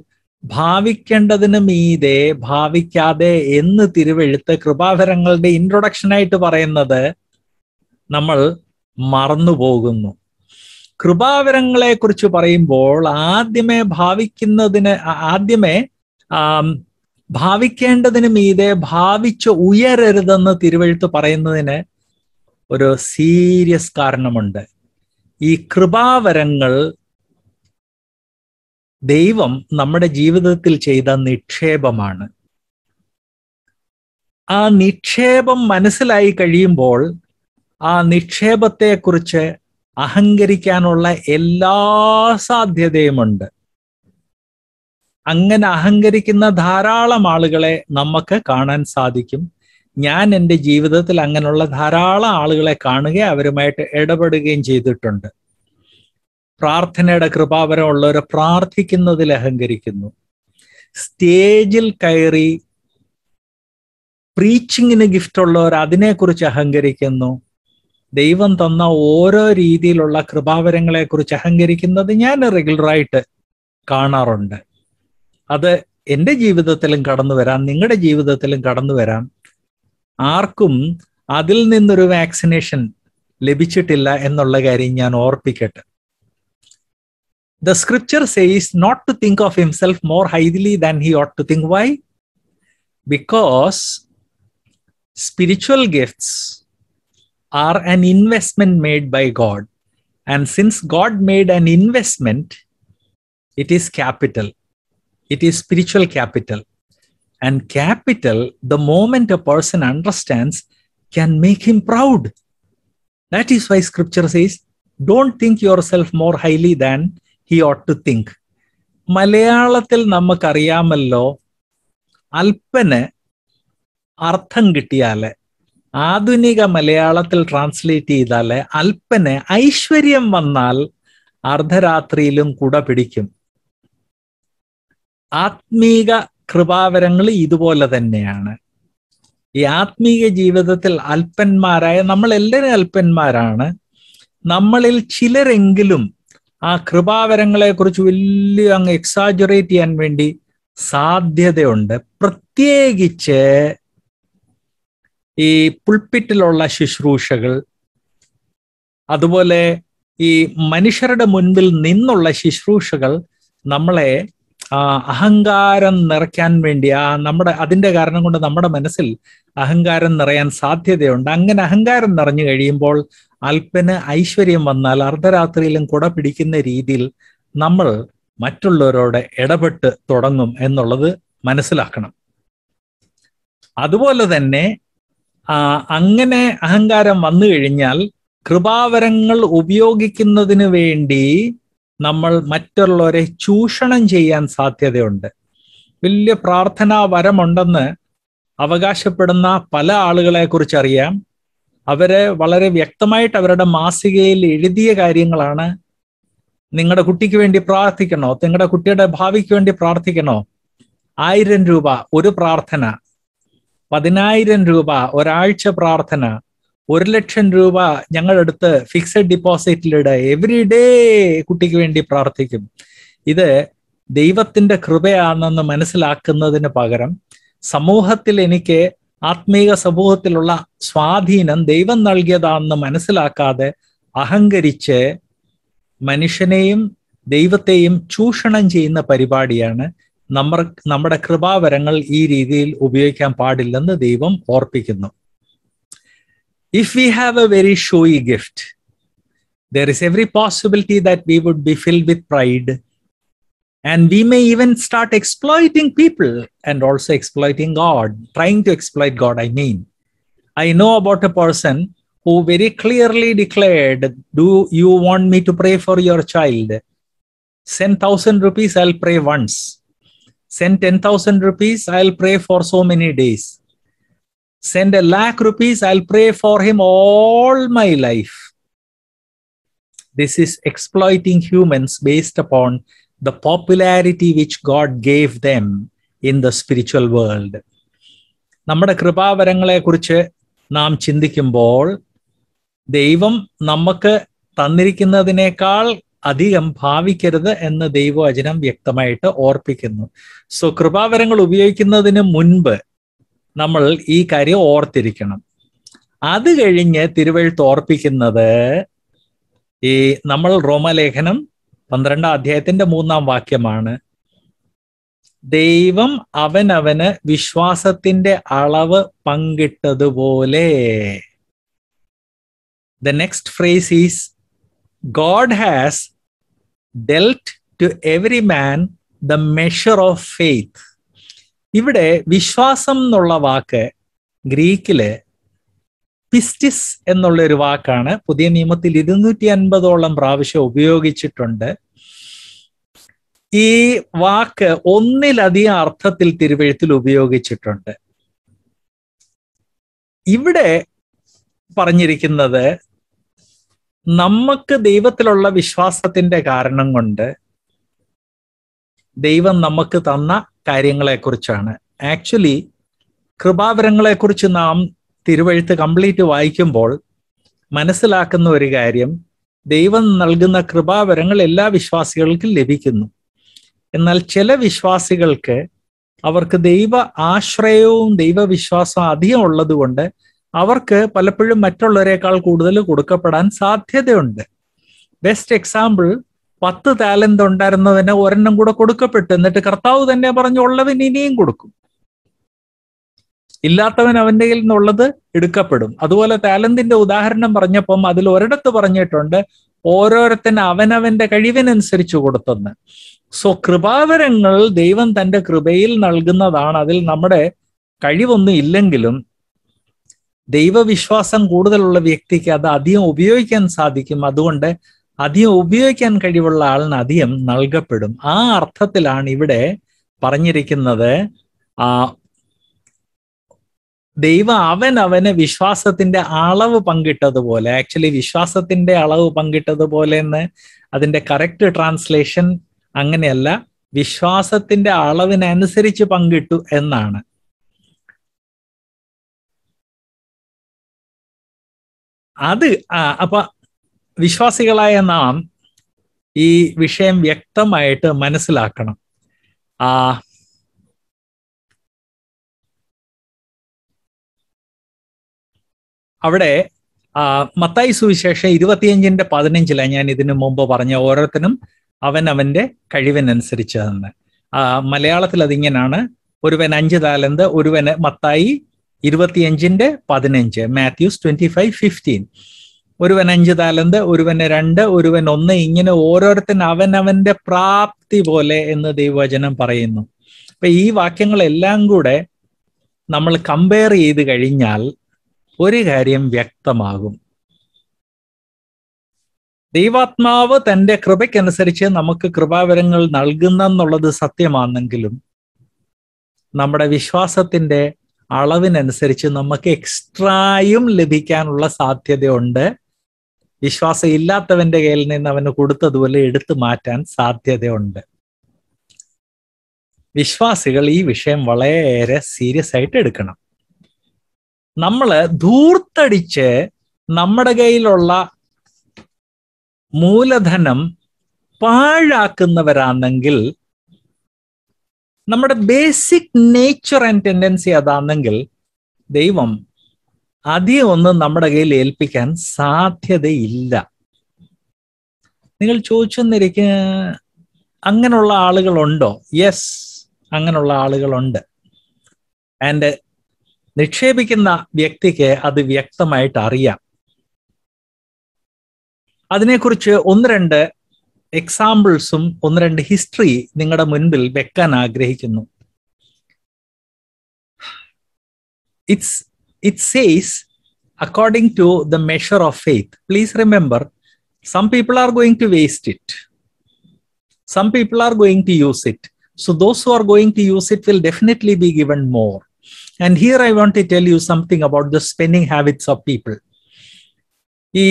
ഭാവിക്കേണ്ടതിന് മീതെ ഭാവിക്കാതെ എന്ന് തിരുവെഴുത്ത് കൃപാവരങ്ങളുടെ ഇൻട്രൊഡക്ഷനായിട്ട് പറയുന്നത് നമ്മൾ മറന്നു പോകുന്നു കൃപാവരങ്ങളെ കുറിച്ച് പറയുമ്പോൾ ആദ്യമേ ഭാവിക്കുന്നതിന് ആദ്യമേ ഭാവിക്കേണ്ടതിന് മീതെ ഭാവിച്ച് ഉയരരുതെന്ന് തിരുവഴുത്ത് പറയുന്നതിന് ഒരു സീരിയസ് കാരണമുണ്ട് ഈ കൃപാവരങ്ങൾ ദൈവം നമ്മുടെ ജീവിതത്തിൽ ചെയ്ത നിക്ഷേപമാണ് ആ നിക്ഷേപം മനസ്സിലായി കഴിയുമ്പോൾ ആ നിക്ഷേപത്തെക്കുറിച്ച് അഹങ്കരിക്കാനുള്ള എല്ലാ സാധ്യതയുമുണ്ട് അങ്ങനെ അഹങ്കരിക്കുന്ന ധാരാളം ആളുകളെ നമുക്ക് കാണാൻ സാധിക്കും ഞാൻ എൻ്റെ ജീവിതത്തിൽ അങ്ങനെയുള്ള ധാരാളം ആളുകളെ കാണുകയും അവരുമായിട്ട് ഇടപെടുകയും ചെയ്തിട്ടുണ്ട് പ്രാർത്ഥനയുടെ കൃപാവരം ഉള്ളവർ പ്രാർത്ഥിക്കുന്നതിൽ അഹങ്കരിക്കുന്നു സ്റ്റേജിൽ കയറി പ്രീച്ചിങ്ങിന് ഗിഫ്റ്റ് ഉള്ളവർ അതിനെക്കുറിച്ച് അഹങ്കരിക്കുന്നു ദൈവം തന്ന ഓരോ രീതിയിലുള്ള കൃപാവരങ്ങളെ കുറിച്ച് അഹങ്കരിക്കുന്നത് ഞാൻ റെഗുലറായിട്ട് കാണാറുണ്ട് അത് എൻ്റെ ജീവിതത്തിലും കടന്നു വരാം നിങ്ങളുടെ ജീവിതത്തിലും കടന്നു വരാം ആർക്കും അതിൽ നിന്നൊരു വാക്സിനേഷൻ ലഭിച്ചിട്ടില്ല എന്നുള്ള കാര്യം ഞാൻ ഓർപ്പിക്കട്ടെ the scripture says not to think of himself more highly than he ought to think why because spiritual gifts are an investment made by God. And since God made an investment, it is capital, it is spiritual capital. And capital, the moment a person understands, can make him proud. That is why scripture says, don't think yourself more highly than he ought to think. മലയാളത്തിൽ നമുക്കറിയാമല്ലോ അല്പന് അർത്ഥം കിട്ടിയാൽ ആധുനിക മലയാളത്തിൽ translate ചെയ്താല് അല്പന് ഐശ്വര്യം വന്നാൽ അർദ്ധരാത്രിയിലും കുട പിടിക്കും ആത്മീക കൃപാവരങ്ങൾ ഇതുപോലെ തന്നെയാണ് ഈ ആത്മീയ ജീവിതത്തിൽ അല്പന്മാരായ നമ്മൾ എല്ലാവരും അല്പന്മാരാണ് നമ്മളിൽ ചിലരെങ്കിലും ആ കൃപാവരങ്ങളെ കുറിച്ച് വലിയ അങ്ങ് എക്സാജുറേറ്റ് ചെയ്യാൻ വേണ്ടി സാധ്യതയുണ്ട് പ്രത്യേകിച്ച് ഈ പുൾപ്പിറ്റിലുള്ള ശുശ്രൂഷകൾ അതുപോലെ ഈ മനുഷ്യരുടെ മുൻപിൽ നിന്നുള്ള ശുശ്രൂഷകൾ നമ്മളെ അഹങ്കാരം നിറയ്ക്കാൻ വേണ്ടി ആ നമ്മുടെ അതിൻ്റെ കാരണം കൊണ്ട് നമ്മുടെ മനസ്സിൽ അഹങ്കാരം നിറയാൻ സാധ്യതയുണ്ട് അങ്ങനെ അഹങ്കാരം നിറഞ്ഞു കഴിയുമ്പോൾ അല്പന് ഐശ്വര്യം വന്നാൽ അർദ്ധരാത്രിയിലും കുട പിടിക്കുന്ന രീതിയിൽ നമ്മൾ മറ്റുള്ളവരോട് ഇടപെട്ട് തുടങ്ങും എന്നുള്ളത് മനസ്സിലാക്കണം അതുപോലെ തന്നെ അങ്ങനെ അഹങ്കാരം വന്നു കഴിഞ്ഞാൽ കൃപാവരങ്ങൾ ഉപയോഗിക്കുന്നതിന് വേണ്ടി നമ്മൾ മറ്റുള്ളവരെ ചൂഷണം ചെയ്യാൻ സാധ്യതയുണ്ട് വലിയ പ്രാർത്ഥനാ വരമുണ്ടെന്ന് അവകാശപ്പെടുന്ന പല ആളുകളെ കുറിച്ച് അറിയാം അവരെ വളരെ വ്യക്തമായിട്ട് അവരുടെ മാസികയിൽ എഴുതിയ കാര്യങ്ങളാണ് നിങ്ങളുടെ കുട്ടിക്ക് വേണ്ടി പ്രാർത്ഥിക്കണോ നിങ്ങളുടെ കുട്ടിയുടെ ഭാവിക്ക് വേണ്ടി പ്രാർത്ഥിക്കണോ ആയിരം രൂപ ഒരു പ്രാർത്ഥന പതിനായിരം രൂപ ഒരാഴ്ച പ്രാർത്ഥന ഒരു ലക്ഷം രൂപ ഞങ്ങളെടുത്ത് ഫിക്സഡ് ഡിപ്പോസിറ്റിലിടെ എവറി ഡേ കുട്ടിക്ക് വേണ്ടി പ്രാർത്ഥിക്കും ഇത് ദൈവത്തിന്റെ കൃപയാണെന്ന് മനസ്സിലാക്കുന്നതിന് പകരം സമൂഹത്തിൽ എനിക്ക് ആത്മീക സമൂഹത്തിലുള്ള സ്വാധീനം ദൈവം നൽകിയതാണെന്ന് മനസ്സിലാക്കാതെ അഹങ്കരിച്ച് മനുഷ്യനെയും ദൈവത്തെയും ചൂഷണം ചെയ്യുന്ന പരിപാടിയാണ് നമ്മ നമ്മുടെ കൃപാവരങ്ങൾ ഈ രീതിയിൽ ഉപയോഗിക്കാൻ പാടില്ലെന്ന് ദൈവം ഓർപ്പിക്കുന്നു if we have a very showy gift there is every possibility that we would be fill with pride and we may even start exploiting people and also exploiting God trying to exploit God I mean I know about a person who very clearly declared do you want me to pray for your child send thousand rupees I pray once Send 10,000 rupees, I'll pray for so many days. Send a lakh rupees, I'll pray for him all my life. This is exploiting humans based upon the popularity which God gave them in the spiritual world. നമ്മുടെ കൃപാവരങ്ങളെക്കുറിച്ച് നാം ചിന്തിക്കുമ്പോൾ ദൈവം നമുക്ക് തന്നിരിക്കുന്നതിനേക്കാൾ അധികം ഭാവിക്കരുത് എന്ന് ദൈവവചനം വ്യക്തമായിട്ട് ഓർപ്പിക്കുന്നു സോ കൃപാവരങ്ങൾ ഉപയോഗിക്കുന്നതിന് മുൻപ് നമ്മൾ ഈ കാര്യം ഓർത്തിരിക്കണം അത് കഴിഞ്ഞ് തിരുവഴുത്ത് ഓർപ്പിക്കുന്നത് ഈ നമ്മൾ റോമലേഖനം പന്ത്രണ്ടാം അധ്യായത്തിന്റെ മൂന്നാം വാക്യമാണ് ദൈവം അവനവന് വിശ്വാസത്തിന്റെ അളവ് പങ്കിട്ടതുപോലെ the next phrase is God has dealt to every man the measure of faith ഇവിടെ വിശ്വാസം എന്നുള്ള വാക്ക് ഗ്രീക്കില് പിസ്റ്റിസ് എന്നുള്ള ഒരു വാക്കാണ് പുതിയ നിയമത്തിൽ ഇരുന്നൂറ്റി അൻപതോളം പ്രാവശ്യം ഉപയോഗിച്ചിട്ടുണ്ട് ഈ വാക്ക് ഒന്നിലധികം അർത്ഥത്തിൽ തിരുവഴുത്തിൽ ഉപയോഗിച്ചിട്ടുണ്ട് ഇവിടെ പറഞ്ഞിരിക്കുന്നത് നമുക്ക് ദൈവത്തിലുള്ള വിശ്വാസത്തിന്റെ കാരണം കൊണ്ട് ദൈവം നമുക്ക് തന്ന കാര്യങ്ങളെക്കുറിച്ചാണ് ആക്ച്വലി കൃപാവരങ്ങളെക്കുറിച്ച് നാം തിരുവഴുത്ത് കംപ്ലീറ്റ് വായിക്കുമ്പോൾ മനസ്സിലാക്കുന്ന ഒരു കാര്യം ദൈവം നൽകുന്ന കൃപാവരങ്ങൾ എല്ലാ വിശ്വാസികൾക്കും ലഭിക്കുന്നു എന്നാൽ ചില വിശ്വാസികൾക്ക് അവർക്ക് ദൈവ ആശ്രയവും ദൈവവിശ്വാസവും അധികം ഉള്ളതുകൊണ്ട് അവർക്ക് പലപ്പോഴും മറ്റുള്ളവരെക്കാൾ കൂടുതൽ കൊടുക്കപ്പെടാൻ സാധ്യതയുണ്ട് ബെസ്റ്റ് എക്സാമ്പിൾ പത്ത് താലന്റ് ഉണ്ടായിരുന്നതിന് ഒരെണ്ണം കൂടെ കൊടുക്കപ്പെട്ടു എന്നിട്ട് കർത്താവ് തന്നെ പറഞ്ഞു ഉള്ളവന് ഇനിയും കൊടുക്കും ഇല്ലാത്തവൻ അവൻ്റെ കയ്യിൽ നിന്നുള്ളത് എടുക്കപ്പെടും അതുപോലെ താലന്റിന്റെ ഉദാഹരണം പറഞ്ഞപ്പം അതിൽ ഒരിടത്ത് പറഞ്ഞിട്ടുണ്ട് ഓരോരുത്തൻ അവനവന്റെ കഴിവിനനുസരിച്ച് കൊടുത്തെന്ന് സോ കൃപാവരങ്ങൾ ദൈവം തന്റെ കൃപയിൽ നൽകുന്നതാണ് അതിൽ നമ്മുടെ കഴിവൊന്നും ഇല്ലെങ്കിലും ദൈവവിശ്വാസം കൂടുതലുള്ള വ്യക്തിക്ക് അത് അധികം ഉപയോഗിക്കാൻ സാധിക്കും അതുകൊണ്ട് അധികം ഉപയോഗിക്കാൻ കഴിവുള്ള ആളിന് അധികം നൽകപ്പെടും ആ അർത്ഥത്തിലാണ് ഇവിടെ പറഞ്ഞിരിക്കുന്നത് ആ ദൈവം അവൻ അവന് വിശ്വാസത്തിന്റെ അളവ് പങ്കിട്ടതുപോലെ ആക്ച്വലി വിശ്വാസത്തിന്റെ അളവ് പങ്കിട്ടതുപോലെ എന്ന് അതിന്റെ കറക്റ്റ് ട്രാൻസ്ലേഷൻ അങ്ങനെയല്ല വിശ്വാസത്തിന്റെ അളവിനനുസരിച്ച് പങ്കിട്ടു എന്നാണ് അത് അപ്പൊ വിശ്വാസികളായ നാം ഈ വിഷയം വ്യക്തമായിട്ട് മനസ്സിലാക്കണം ആ അവിടെ മത്തായി സുവിശേഷം ഇരുപത്തിയഞ്ചിന്റെ പതിനഞ്ചിലാണ് ഞാൻ ഇതിനു മുമ്പ് പറഞ്ഞ ഓരോരുത്തരും അവൻ അവന്റെ കഴിവിനനുസരിച്ചതെന്ന് മലയാളത്തിൽ അതിങ്ങനാണ് ഒരുവൻ അഞ്ച് താലന്ത് ഒരുവന് മത്തായി ഇരുപത്തിയഞ്ചിന്റെ പതിനഞ്ച് മാത്യൂസ് ട്വന്റി ഫൈവ് ഫിഫ്റ്റീൻ ഒരുവൻ അഞ്ച് താലന്ത് ഒരുവൻ രണ്ട് ഒരുവൻ ഒന്ന് ഇങ്ങനെ ഓരോരുത്തൻ അവനവന്റെ പ്രാപ്തി പോലെ എന്ന് ദൈവവചനം പറയുന്നു അപ്പൊ ഈ വാക്യങ്ങളെല്ലാം കൂടെ നമ്മൾ കമ്പയർ ചെയ്ത് കഴിഞ്ഞാൽ ഒരു കാര്യം വ്യക്തമാകും ദൈവാത്മാവ് തന്റെ കൃപയ്ക്കനുസരിച്ച് നമുക്ക് കൃപാവരങ്ങൾ നൽകുന്നെന്നുള്ളത് സത്യമാണെങ്കിലും നമ്മുടെ വിശ്വാസത്തിന്റെ അളവിനനുസരിച്ച് നമുക്ക് എക്സ്ട്രായും ലഭിക്കാനുള്ള സാധ്യതയുണ്ട് വിശ്വാസം ഇല്ലാത്തവന്റെ കയ്യിൽ നിന്ന് അവന് കൊടുത്തതുപോലെ എടുത്തു മാറ്റാൻ സാധ്യതയുണ്ട് വിശ്വാസികൾ ഈ വിഷയം വളരെയേറെ സീരിയസ് ആയിട്ട് എടുക്കണം നമ്മൾ ധൂർത്തടിച്ച് നമ്മുടെ കയ്യിലുള്ള മൂലധനം പാഴാക്കുന്നവരാണെങ്കിൽ നമ്മുടെ ബേസിക് നേച്ചർ ആൻഡ് ടെൻഡൻസി അതാണെങ്കിൽ ദൈവം അധികം ഒന്നും നമ്മുടെ കയ്യിൽ ഏൽപ്പിക്കാൻ സാധ്യതയില്ല നിങ്ങൾ ചോദിച്ചെന്നിരിക്ക അങ്ങനെയുള്ള ആളുകളുണ്ടോ യെസ് അങ്ങനെയുള്ള ആളുകളുണ്ട് ആൻഡ് നിക്ഷേപിക്കുന്ന വ്യക്തിക്ക് അത് വ്യക്തമായിട്ട് അറിയാം അതിനെക്കുറിച്ച് ഒന്ന് രണ്ട് എക്സാമ്പിൾസും ഒന്ന് രണ്ട് ഹിസ്റ്ററി നിങ്ങളുടെ മുൻപിൽ വെക്കാൻ ആഗ്രഹിക്കുന്നു it's it says according to the measure of faith please remember some people are going to waste it some people are going to use it so those who are going to use it will definitely be given more and here I want to tell you something about the spending habits of people ഈ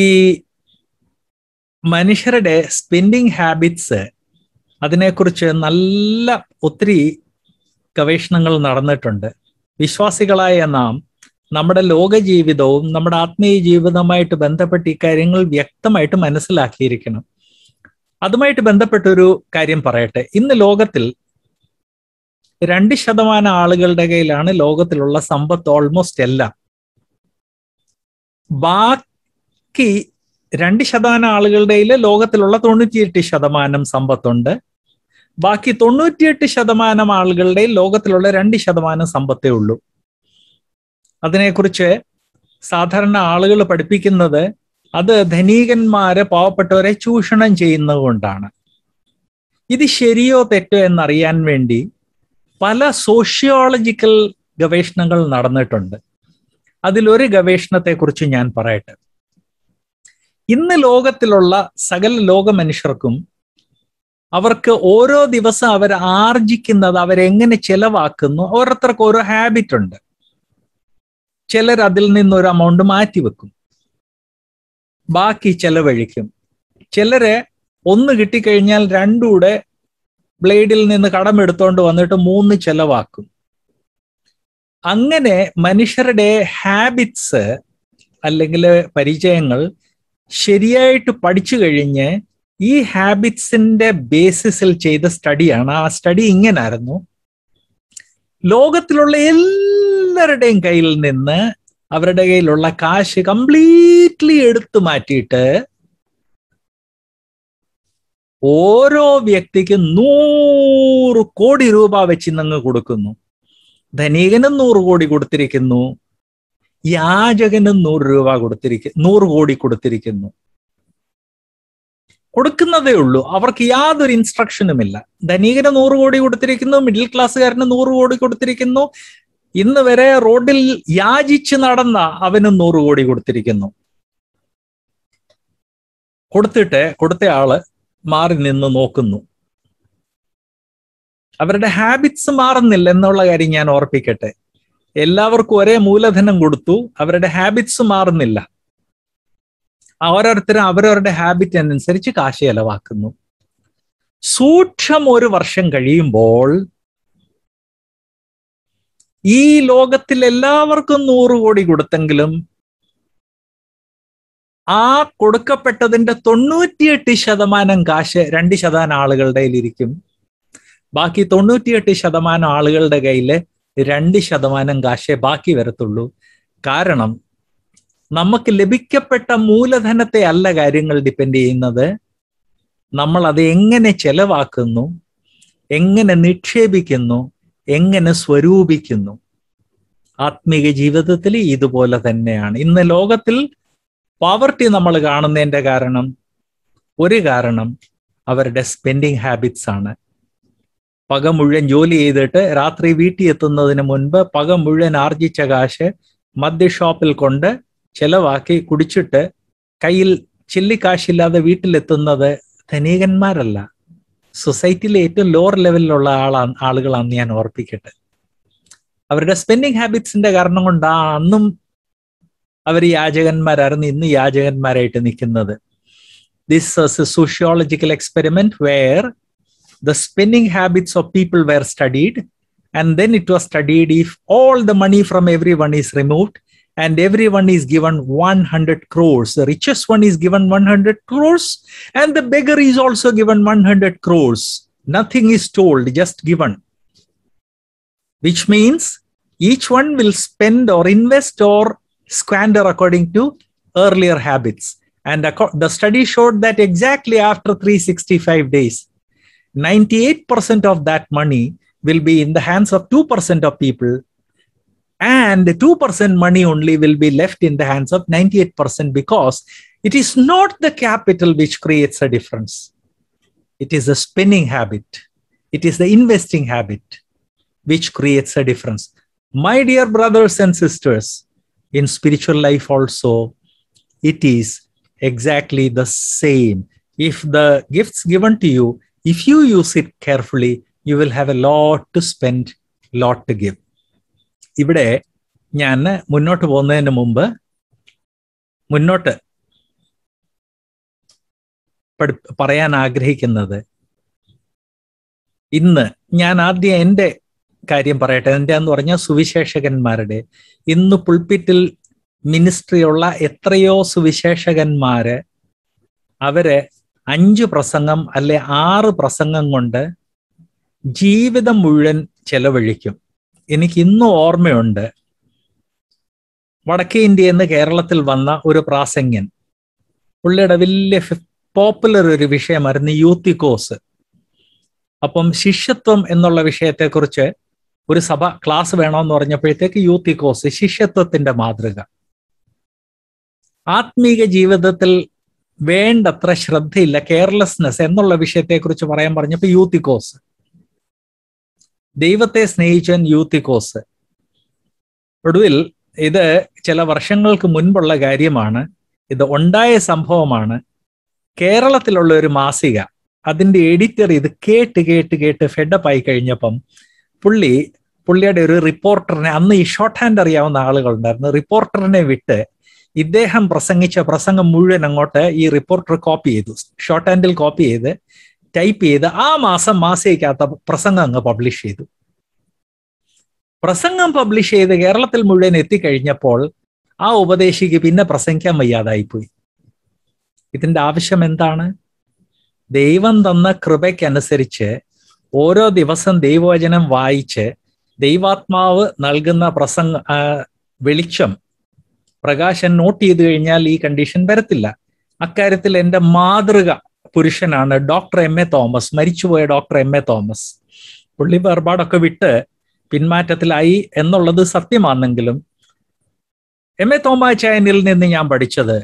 മനുഷ്യരുടെ spending habits അതിനെക്കുറിച്ച് നല്ല ഒത്തിരി ഗവേഷണങ്ങൾ നടന്നിട്ടുണ്ട് വിശ്വാസികളായ നാം നമ്മുടെ ലോക ജീവിതവും നമ്മുടെ ആത്മീയ ജീവിതവുമായിട്ട് ബന്ധപ്പെട്ട് ഇക്കാര്യങ്ങൾ വ്യക്തമായിട്ട് മനസ്സിലാക്കിയിരിക്കണം അതുമായിട്ട് ബന്ധപ്പെട്ടൊരു കാര്യം പറയട്ടെ ഇന്ന് ലോകത്തിൽ രണ്ട് ശതമാനം ആളുകളുടെ കയ്യിലാണ് ലോകത്തിലുള്ള സമ്പത്ത് ഓൾമോസ്റ്റ് എല്ലാം ബാക്കി രണ്ട് ശതമാനം ആളുകളുടെയിൽ ലോകത്തിലുള്ള തൊണ്ണൂറ്റിയെട്ട് ശതമാനം സമ്പത്തുണ്ട് ബാക്കി തൊണ്ണൂറ്റിയെട്ട് ശതമാനം ആളുകളുടെ ലോകത്തിലുള്ള രണ്ട് ശതമാനം സമ്പത്തേ ഉള്ളൂ അതിനെക്കുറിച്ച് സാധാരണ ആളുകൾ പഠിപ്പിക്കുന്നത് അത് ധനികന്മാരെ പാവപ്പെട്ടവരെ ചൂഷണം ചെയ്യുന്നതുകൊണ്ടാണ് ഇത് ശരിയോ തെറ്റോ എന്നറിയാൻ വേണ്ടി പല സോഷ്യോളജിക്കൽ ഗവേഷണങ്ങൾ നടന്നിട്ടുണ്ട് അതിലൊരു ഗവേഷണത്തെക്കുറിച്ച് ഞാൻ പറയട്ടെ ഇന്ന് ലോകത്തിലുള്ള സകല ലോക മനുഷ്യർക്കും അവർക്ക് ഓരോ ദിവസം അവർ ആർജിക്കുന്നത് അവരെങ്ങനെ ചെലവാക്കുന്നു ഓരോരുത്തർക്ക് ഓരോ ഹാബിറ്റ് ഉണ്ട് ചിലർ അതിൽ നിന്ന് ഒരു അമൗണ്ട് മാറ്റി വെക്കും ബാക്കി ചെലവഴിക്കും ചിലരെ ഒന്ന് കിട്ടിക്കഴിഞ്ഞാൽ രണ്ടുകൂടെ ബ്ലേഡിൽ നിന്ന് കടമെടുത്തോണ്ട് വന്നിട്ട് മൂന്ന് ചെലവാക്കും അങ്ങനെ മനുഷ്യരുടെ ഹാബിറ്റ്സ് അല്ലെങ്കിൽ പരിചയങ്ങൾ ശരിയായിട്ട് പഠിച്ചു കഴിഞ്ഞ് ഈ ഹാബിറ്റ്സിന്റെ ബേസിസിൽ ചെയ്ത സ്റ്റഡിയാണ് ആ സ്റ്റഡി ഇങ്ങനായിരുന്നു ലോകത്തിലുള്ള എല്ലാവരുടെയും കയ്യിൽ നിന്ന് അവരുടെ കയ്യിലുള്ള കാശ് കംപ്ലീറ്റ്ലി എടുത്തു മാറ്റിയിട്ട് ഓരോ വ്യക്തിക്കും നൂറ് കോടി രൂപ വെച്ച് നിങ്ങൾ കൊടുക്കുന്നു ധനികനും നൂറ് കോടി കൊടുത്തിരിക്കുന്നു യാചകന് നൂറ് രൂപ കൊടുത്തിരിക്കുന്നു നൂറ് കോടി കൊടുത്തിരിക്കുന്നു കൊടുക്കുന്നതേ ഉള്ളൂ അവർക്ക് യാതൊരു ഇൻസ്ട്രക്ഷനും ഇല്ല ധനികന് നൂറ് കോടി കൊടുത്തിരിക്കുന്നു മിഡിൽ ക്ലാസ്സുകാരന് നൂറ് കോടി കൊടുത്തിരിക്കുന്നു ഇന്ന് വരെ റോഡിൽ യാചിച്ച് നടന്ന അവന് നൂറ് കോടി കൊടുത്തിരിക്കുന്നു കൊടുത്തിട്ട് ആള് മാറി നിന്ന് നോക്കുന്നു അവരുടെ ഹാബിറ്റ്സ് മാറുന്നില്ല എന്നുള്ള കാര്യം ഞാൻ ഓർപ്പിക്കട്ടെ എല്ലാവർക്കും ഒരേ മൂലധനം കൊടുത്തു അവരുടെ ഹാബിറ്റ്സ് മാറുന്നില്ല ഓരോരുത്തരും അവരവരുടെ അനുസരിച്ച് കാശ് ചെലവാക്കുന്നു സൂക്ഷ്മം ഒരു വർഷം കഴിയുമ്പോൾ ഈ ലോകത്തിൽ എല്ലാവർക്കും നൂറ് കോടി കൊടുത്തെങ്കിലും ആ കൊടുക്കപ്പെട്ടതിന്റെ തൊണ്ണൂറ്റിയെട്ട് ശതമാനം കാശ് രണ്ട് ശതമാനം ആളുകളുടെ കയ്യിലിരിക്കും ബാക്കി തൊണ്ണൂറ്റിയെട്ട് ശതമാനം ആളുകളുടെ കയ്യിലെ രണ്ട് ശതമാനം കാശേ ബാക്കി വരത്തുള്ളൂ കാരണം നമുക്ക് ലഭിക്കപ്പെട്ട മൂലധനത്തെ അല്ല കാര്യങ്ങൾ ഡിപ്പെൻഡ് ചെയ്യുന്നത് നമ്മൾ അത് എങ്ങനെ ചെലവാക്കുന്നു എങ്ങനെ നിക്ഷേപിക്കുന്നു എങ്ങനെ സ്വരൂപിക്കുന്നു ആത്മീക ജീവിതത്തിൽ ഇതുപോലെ തന്നെയാണ് ഇന്ന് ലോകത്തിൽ പോവർട്ടി നമ്മൾ കാണുന്നതിൻ്റെ കാരണം ഒരു കാരണം അവരുടെ സ്പെൻഡിങ് ഹാബിറ്റ്സ് ആണ് പക മുഴുവൻ ജോലി ചെയ്തിട്ട് രാത്രി വീട്ടിൽ എത്തുന്നതിന് മുൻപ് പക മുഴുവൻ ആർജിച്ച കാശ് മദ്യ ഷോപ്പിൽ കൊണ്ട് ചെലവാക്കി കുടിച്ചിട്ട് കയ്യിൽ ചില്ലിക്കാശില്ലാതെ വീട്ടിലെത്തുന്നത് ധനീകന്മാരല്ല സൊസൈറ്റിയിലെ ഏറ്റവും ലോവർ ലെവലിലുള്ള ആളാണ് ആളുകളാണ് ഞാൻ ഓർപ്പിക്കട്ടെ അവരുടെ സ്പെൻഡിങ് ഹാബിറ്റ്സിന്റെ കാരണം കൊണ്ടാണ് അന്നും അവർ യാചകന്മാരായിരുന്നു ഇന്ന് യാചകന്മാരായിട്ട് നിൽക്കുന്നത് this was a sociological experiment where the spending habits of people were studied and then it was studied if all the money from everyone is removed and everyone is given 100 crores the richest one is given 100 crores and the beggar is also given 100 crores nothing is told just given which means each one will spend or invest or squander according to earlier habits and the study showed that exactly after 365 days 98% of that money will be in the hands of 2% of people and 2% money only will be left in the hands of 98% because it is not the capital which creates a difference it is the spending habit it is the investing habit which creates a difference my dear brothers and sisters in spiritual life also it is exactly the same if the gifts given to you if you use it carefully, you will have a lot to spend, lot to give. ഇവിടെ ഞാൻ മുന്നോട്ട് പോകുന്നതിന് മുമ്പ് മുന്നോട്ട് പറയാൻ ആഗ്രഹിക്കുന്നത് ഇന്ന് ഞാൻ ആദ്യം എൻ്റെ കാര്യം പറയട്ടെ എൻ്റെ എന്ന് പറഞ്ഞാൽ സുവിശേഷകന്മാരുടെ ഇന്ന് പുൾപ്പിറ്റിൽ മിനിസ്ട്രിയുള്ള എത്രയോ സുവിശേഷകന്മാര് അവര് അഞ്ച് പ്രസംഗം അല്ലെ ആറ് പ്രസംഗം കൊണ്ട് ജീവിതം മുഴുവൻ ചെലവഴിക്കും എനിക്ക് ഇന്നും ഓർമ്മയുണ്ട് വടക്കേ ഇന്ത്യയിൽ നിന്ന് കേരളത്തിൽ വന്ന ഒരു പ്രാസംഗ്യൻ പുള്ളിയുടെ വലിയ പോപ്പുലർ ഒരു വിഷയമായിരുന്നു യൂത്തി കോഴ്സ് അപ്പം ശിഷ്യത്വം എന്നുള്ള വിഷയത്തെക്കുറിച്ച് ഒരു സഭ ക്ലാസ് വേണമെന്ന് പറഞ്ഞപ്പോഴത്തേക്ക് യൂത്ത് കോഴ്സ് ശിഷ്യത്വത്തിന്റെ മാതൃക ആത്മീക ജീവിതത്തിൽ വേണ്ടത്ര ശ്രദ്ധയില്ല കെയർലെസ്നെസ് എന്നുള്ള വിഷയത്തെക്കുറിച്ച് പറയാൻ പറഞ്ഞപ്പോൾ യൂത്തിക്കോസ് ദൈവത്തെ സ്നേഹിച്ചവൻ യൂത്തിക്കോസ് ഒടുവിൽ ഇത് ചില വർഷങ്ങൾക്ക് മുൻപുള്ള കാര്യമാണ് ഇത് ഉണ്ടായ സംഭവമാണ് കേരളത്തിലുള്ള ഒരു മാസിക അതിൻ്റെ എഡിറ്റർ ഇത് കേട്ട് കേട്ട് കേട്ട് ഫെഡപ്പ് ആയി കഴിഞ്ഞപ്പം പുള്ളി പുള്ളിയുടെ ഒരു റിപ്പോർട്ടറിനെ അന്ന് ഈ ഷോർട്ട് ഹാൻഡ് അറിയാവുന്ന ആളുകളുണ്ടായിരുന്നു റിപ്പോർട്ടറിനെ വിട്ട് ഇദ്ദേഹം പ്രസംഗിച്ച പ്രസംഗം മുഴുവൻ അങ്ങോട്ട് ഈ റിപ്പോർട്ടർ കോപ്പി ചെയ്തു ഷോർട്ട് ഹാൻഡിൽ കോപ്പി ചെയ്ത് ടൈപ്പ് ചെയ്ത് ആ മാസം മാസയ്ക്കകത്ത പ്രസംഗം അങ്ങ് പബ്ലിഷ് ചെയ്തു പ്രസംഗം പബ്ലിഷ് ചെയ്ത് കേരളത്തിൽ മുഴുവൻ എത്തിക്കഴിഞ്ഞപ്പോൾ ആ ഉപദേശിക്ക് പിന്നെ പ്രസംഗിക്കാൻ വയ്യാതായിപ്പോയി ഇതിന്റെ ആവശ്യം എന്താണ് ദൈവം തന്ന കൃപയ്ക്കനുസരിച്ച് ഓരോ ദിവസം ദൈവവചനം വായിച്ച് ദൈവാത്മാവ് നൽകുന്ന പ്രസംഗ വെളിച്ചം പ്രകാശൻ നോട്ട് ചെയ്ത് കഴിഞ്ഞാൽ ഈ കണ്ടീഷൻ വരത്തില്ല അക്കാര്യത്തിൽ എന്റെ മാതൃക പുരുഷനാണ് ഡോക്ടർ എം എ തോമസ് മരിച്ചുപോയ ഡോക്ടർ എം എ തോമസ് പുള്ളി വേർപാടൊക്കെ വിട്ട് പിന്മാറ്റത്തിലായി എന്നുള്ളത് സത്യമാണെങ്കിലും എം എ തോമാച്ചായനിൽ നിന്ന് ഞാൻ പഠിച്ചത്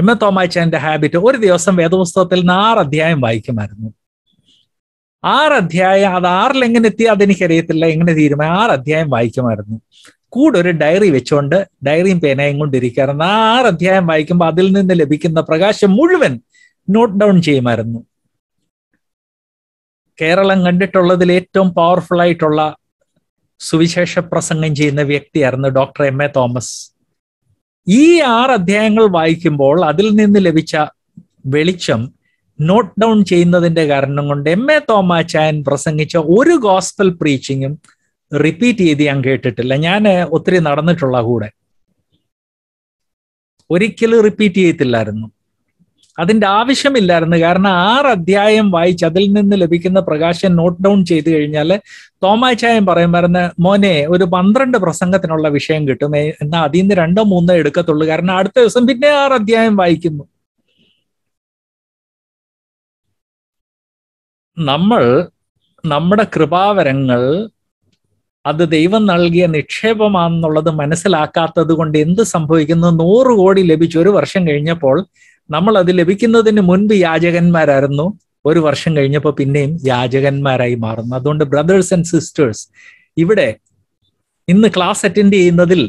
എം എ തോമാച്ചായന്റെ ഹാബിറ്റ് ഒരു ദിവസം വേദപുസ്തകത്തിൽ നിന്ന് ആറ് അധ്യായം വായിക്കുമായിരുന്നു ആറ് അധ്യായം അത് ആറിൽ എങ്ങനെ എത്തി അതെനിക്കറിയത്തില്ല എങ്ങനെ തീരുമാനം ആറ് അധ്യായം വായിക്കുമായിരുന്നു കൂടെ ഒരു ഡയറി വെച്ചുകൊണ്ട് ഡയറിയും പേനയും കൊണ്ടിരിക്കാറുണ്ട് ആറ് അധ്യായം വായിക്കുമ്പോൾ അതിൽ നിന്ന് ലഭിക്കുന്ന പ്രകാശം മുഴുവൻ നോട്ട് ഡൗൺ ചെയ്യുമായിരുന്നു കേരളം കണ്ടിട്ടുള്ളതിൽ ഏറ്റവും പവർഫുൾ ആയിട്ടുള്ള സുവിശേഷ പ്രസംഗം ചെയ്യുന്ന വ്യക്തിയായിരുന്നു ഡോക്ടർ എം എ തോമസ് ഈ ആറ് അധ്യായങ്ങൾ വായിക്കുമ്പോൾ അതിൽ നിന്ന് ലഭിച്ച വെളിച്ചം നോട്ട് ഡൗൺ ചെയ്യുന്നതിന്റെ കാരണം കൊണ്ട് എം എ തോമാച്ചായൻ പ്രസംഗിച്ച ഒരു ഗോസ്പൽ പ്രീച്ചിങ്ങും റിപ്പീറ്റ് ചെയ്ത് ഞാൻ കേട്ടിട്ടില്ല ഞാൻ ഒത്തിരി നടന്നിട്ടുള്ള കൂടെ ഒരിക്കലും റിപ്പീറ്റ് ചെയ്യത്തില്ലായിരുന്നു അതിൻ്റെ ആവശ്യമില്ലായിരുന്നു കാരണം ആറ് അധ്യായം വായിച്ച് അതിൽ നിന്ന് ലഭിക്കുന്ന പ്രകാശം നോട്ട് ഡൗൺ ചെയ്ത് കഴിഞ്ഞാൽ തോമാച്ചായം പറയുമായിരുന്ന മോനെ ഒരു പന്ത്രണ്ട് പ്രസംഗത്തിനുള്ള വിഷയം കിട്ടും എന്നാൽ അതിൽ നിന്ന് രണ്ടോ മൂന്നോ എടുക്കത്തുള്ളൂ കാരണം അടുത്ത ദിവസം പിന്നെ
ആറ് അധ്യായം വായിക്കുന്നു
നമ്മൾ നമ്മുടെ കൃപാവരങ്ങൾ അത് ദൈവം നൽകിയ നിക്ഷേപമാണെന്നുള്ളത് മനസ്സിലാക്കാത്തത് കൊണ്ട് എന്ത് സംഭവിക്കുന്നു നൂറ് കോടി ലഭിച്ചു ഒരു വർഷം കഴിഞ്ഞപ്പോൾ നമ്മൾ അത് ലഭിക്കുന്നതിന് മുൻപ് യാചകന്മാരായിരുന്നു ഒരു വർഷം കഴിഞ്ഞപ്പോൾ പിന്നെയും യാചകന്മാരായി മാറുന്നു അതുകൊണ്ട് ബ്രദേഴ്സ് ആൻഡ് സിസ്റ്റേഴ്സ് ഇവിടെ ഇന്ന് ക്ലാസ് അറ്റൻഡ് ചെയ്യുന്നതിൽ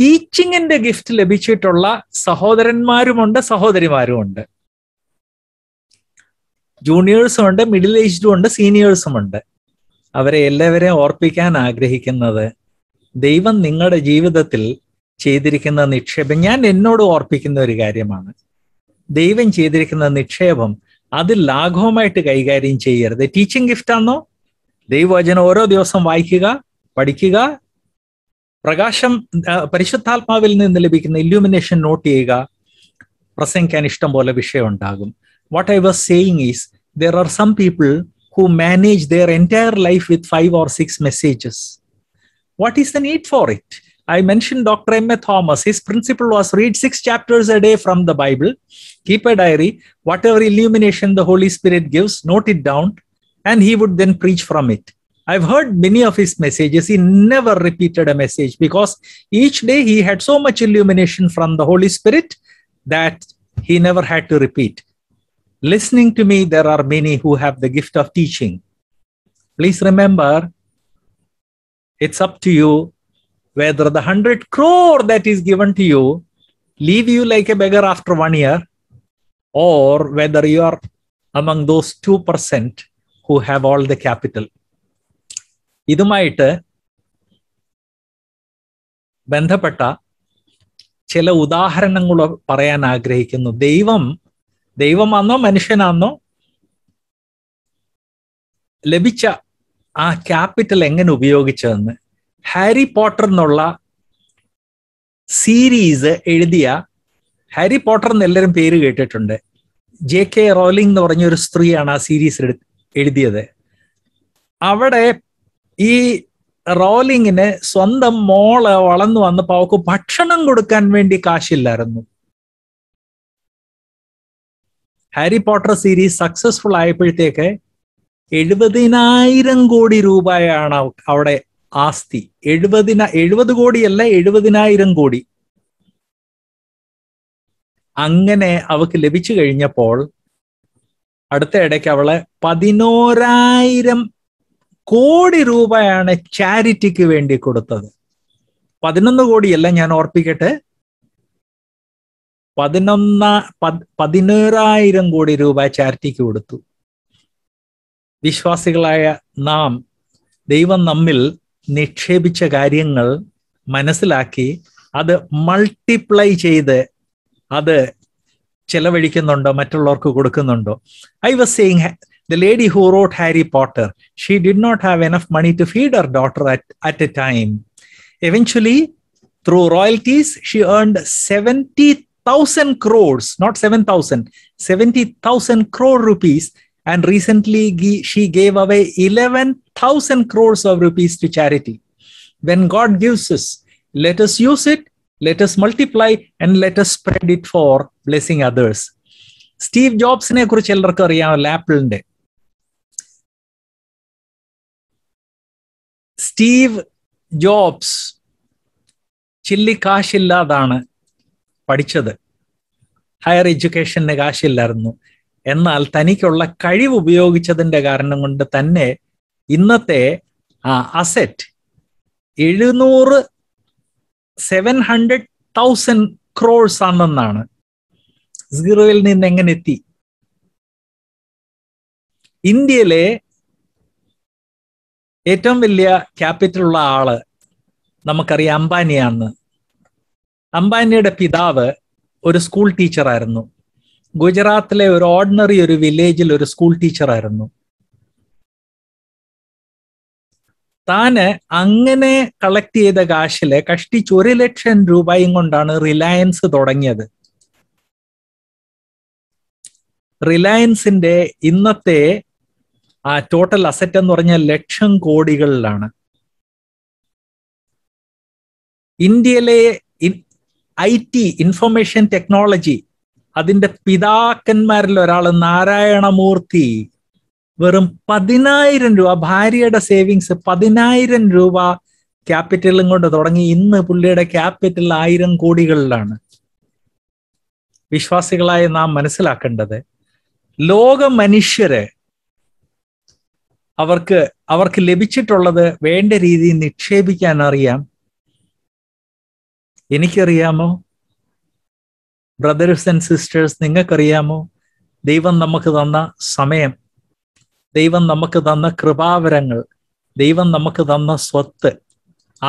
ടീച്ചിങ്ങിന്റെ ഗിഫ്റ്റ് ലഭിച്ചിട്ടുള്ള സഹോദരന്മാരുമുണ്ട് സഹോദരിമാരുമുണ്ട് ജൂനിയേഴ്സും ഉണ്ട് മിഡിൽ ഏജ്ഡും ഉണ്ട് സീനിയേഴ്സും ഉണ്ട് അവരെ എല്ലാവരെയും ഓർപ്പിക്കാൻ ആഗ്രഹിക്കുന്നത് ദൈവം നിങ്ങളുടെ ജീവിതത്തിൽ ചെയ്തിരിക്കുന്ന നിക്ഷേപം ഞാൻ എന്നോട് ഓർപ്പിക്കുന്ന ഒരു കാര്യമാണ് ദൈവം ചെയ്തിരിക്കുന്ന നിക്ഷേപം അത് ലാഘവമായിട്ട് കൈകാര്യം ചെയ്യരുത് ടീച്ചിങ് ഗിഫ്റ്റ് ആണോ ദൈവവചനം ഓരോ ദിവസം വായിക്കുക പഠിക്കുക പ്രകാശം പരിശുദ്ധാത്മാവിൽ നിന്ന് ലഭിക്കുന്ന ഇല്യൂമിനേഷൻ നോട്ട് ചെയ്യുക പ്രസംഗിക്കാൻ ഇഷ്ടം പോലെ വിഷയം ഉണ്ടാകും what I was saying is there are some people who manage their entire life with five or six messages. What is the need for it? I mentioned Dr. M. Thomas. His principle was read six chapters a day from the Bible, keep a diary, whatever illumination the Holy Spirit gives, note it down, and he would then preach from it. I've heard many of his messages. He never repeated a message because each day he had so much illumination from the Holy Spirit that he never had to repeat listening to me, there are many who have the gift of teaching. Please remember, it's up to you whether the 100 crore that is given to you leave you like a beggar after one year or whether you are among those 2% who have all the capital. ഇതുമായിട്ട് ബന്ധപ്പെട്ട ചില ഉദാഹരണങ്ങൾ പറയാൻ ആഗ്രഹിക്കുന്നു ദൈവം ദൈവമാന്നോ മനുഷ്യനാന്നോ ലഭിച്ച ആ capital എങ്ങനെ ഉപയോഗിച്ചതെന്ന് ഹാരി പോട്ടർ എന്നുള്ള സീരീസ് എഴുതിയ ഹാരി പോട്ടർ എന്ന് എല്ലാവരും പേര് കേട്ടിട്ടുണ്ട് ജെ കെ റോലിംഗ് എന്ന് പറഞ്ഞ ഒരു സ്ത്രീയാണ് ആ സീരീസ് എഴുതിയത് അവിടെ ഈ റോലിങ്ങിന് സ്വന്തം മോള് വളർന്നു വന്നപ്പോൾ അവൾക്ക് ഭക്ഷണം കൊടുക്കാൻ വേണ്ടി കാശില്ലായിരുന്നു ഹാരി പോട്ടർ സീരീസ് സക്സസ്ഫുൾ ആയപ്പോഴത്തേക്ക് എഴുപതിനായിരം കോടി രൂപയാണ് അവിടെ ആസ്തി എഴുപതിന എഴുപത് കോടിയല്ല എഴുപതിനായിരം കോടി അങ്ങനെ അവക്ക് ലഭിച്ചു കഴിഞ്ഞപ്പോൾ അടുത്ത ഇടയ്ക്ക് അവള് പതിനോരായിരം കോടി രൂപയാണ് ചാരിറ്റിക്ക് വേണ്ടി കൊടുത്തത് പതിനൊന്ന് കോടിയല്ല ഞാൻ ഓർപ്പിക്കട്ടെ പതിനൊന്ന പതിനേഴായിരം കോടി രൂപ ചാരിറ്റിക്ക് കൊടുത്തു വിശ്വാസികളായ നാം ദൈവം നമ്മിൽ നിക്ഷേപിച്ച കാര്യങ്ങൾ മനസ്സിലാക്കി അത് മൾട്ടിപ്ലൈ ചെയ്ത് അത് ചെലവഴിക്കുന്നുണ്ടോ മറ്റുള്ളവർക്ക് കൊടുക്കുന്നുണ്ടോ I was saying the lady who wrote Harry Potter she did not have enough money to feed her daughter at at a time eventually through royalties she earned seventy thousand crores, not 7,000, 70,000 crore rupees. And recently, she gave away 11,000 crores of rupees to charity. When God gives us, let us use it, let us multiply, and let us spread it for blessing others. Steve ജോബ്സിനെ കുറിച്ച് എല്ലാവർക്കും അറിയാമല്ലോ ആപ്പിളിന്റെ Steve jobs ചില്ലിക്കാശില്ലാതാണ് പഠിച്ചത് higher എഡ്യൂക്കേഷന്റെ കാശില്ലായിരുന്നു എന്നാൽ തനിക്കുള്ള കഴിവ് ഉപയോഗിച്ചതിന്റെ കാരണം കൊണ്ട് തന്നെ ഇന്നത്തെ ആ അസെറ്റ് എഴുന്നൂറ് സെവൻ ഹൺഡ്രഡ് തൗസൻഡ് ക്രോഴ്സ്
ആണെന്നാണ് സീറോയിൽ നിന്ന് എങ്ങനെ എത്തി
ഇന്ത്യയിലെ ഏറ്റവും വലിയ ക്യാപിറ്റൽ ഉള്ള ആള് നമുക്കറിയാം അംബാനിയാണെന്ന് അംബാനിയുടെ പിതാവ് ഒരു സ്കൂൾ ടീച്ചറായിരുന്നു ഗുജറാത്തിലെ ഒരു ഓർഡിനറി ഒരു വില്ലേജിൽ ഒരു സ്കൂൾ ടീച്ചറായിരുന്നു താന് അങ്ങനെ കളക്ട് ചെയ്ത കാശില് കഷ്ടിച്ച് ഒരു ലക്ഷം രൂപയും കൊണ്ടാണ് റിലയൻസ് തുടങ്ങിയത് റിലയൻസിന്റെ ഇന്നത്തെ ആ ടോട്ടൽ അസറ്റ് എന്ന് പറഞ്ഞ ലക്ഷം കോടികളിലാണ് ഇന്ത്യയിലെ ഐ ടി ഇൻഫർമേഷൻ ടെക്നോളജി അതിന്റെ പിതാക്കന്മാരിൽ ഒരാൾ നാരായണമൂർത്തി വെറും പതിനായിരം രൂപ ഭാര്യയുടെ സേവിങ്സ് പതിനായിരം രൂപ ക്യാപിറ്റലും കൊണ്ട് തുടങ്ങി ഇന്ന് പുള്ളിയുടെ ക്യാപിറ്റൽ ആയിരം കോടികളിലാണ് വിശ്വാസികളായ നാം മനസ്സിലാക്കേണ്ടത് ലോക മനുഷ്യര് അവർക്ക് അവർക്ക് ലഭിച്ചിട്ടുള്ളത് വേണ്ട രീതിയിൽ നിക്ഷേപിക്കാൻ അറിയാം എനിക്കറിയാമോ ബ്രദേഴ്സ് ആൻഡ് സിസ്റ്റേഴ്സ് നിങ്ങൾക്കറിയാമോ ദൈവം നമുക്ക് തന്ന സമയം ദൈവം നമുക്ക് തന്ന കൃപാവരങ്ങൾ ദൈവം നമുക്ക് തന്ന സ്വത്ത്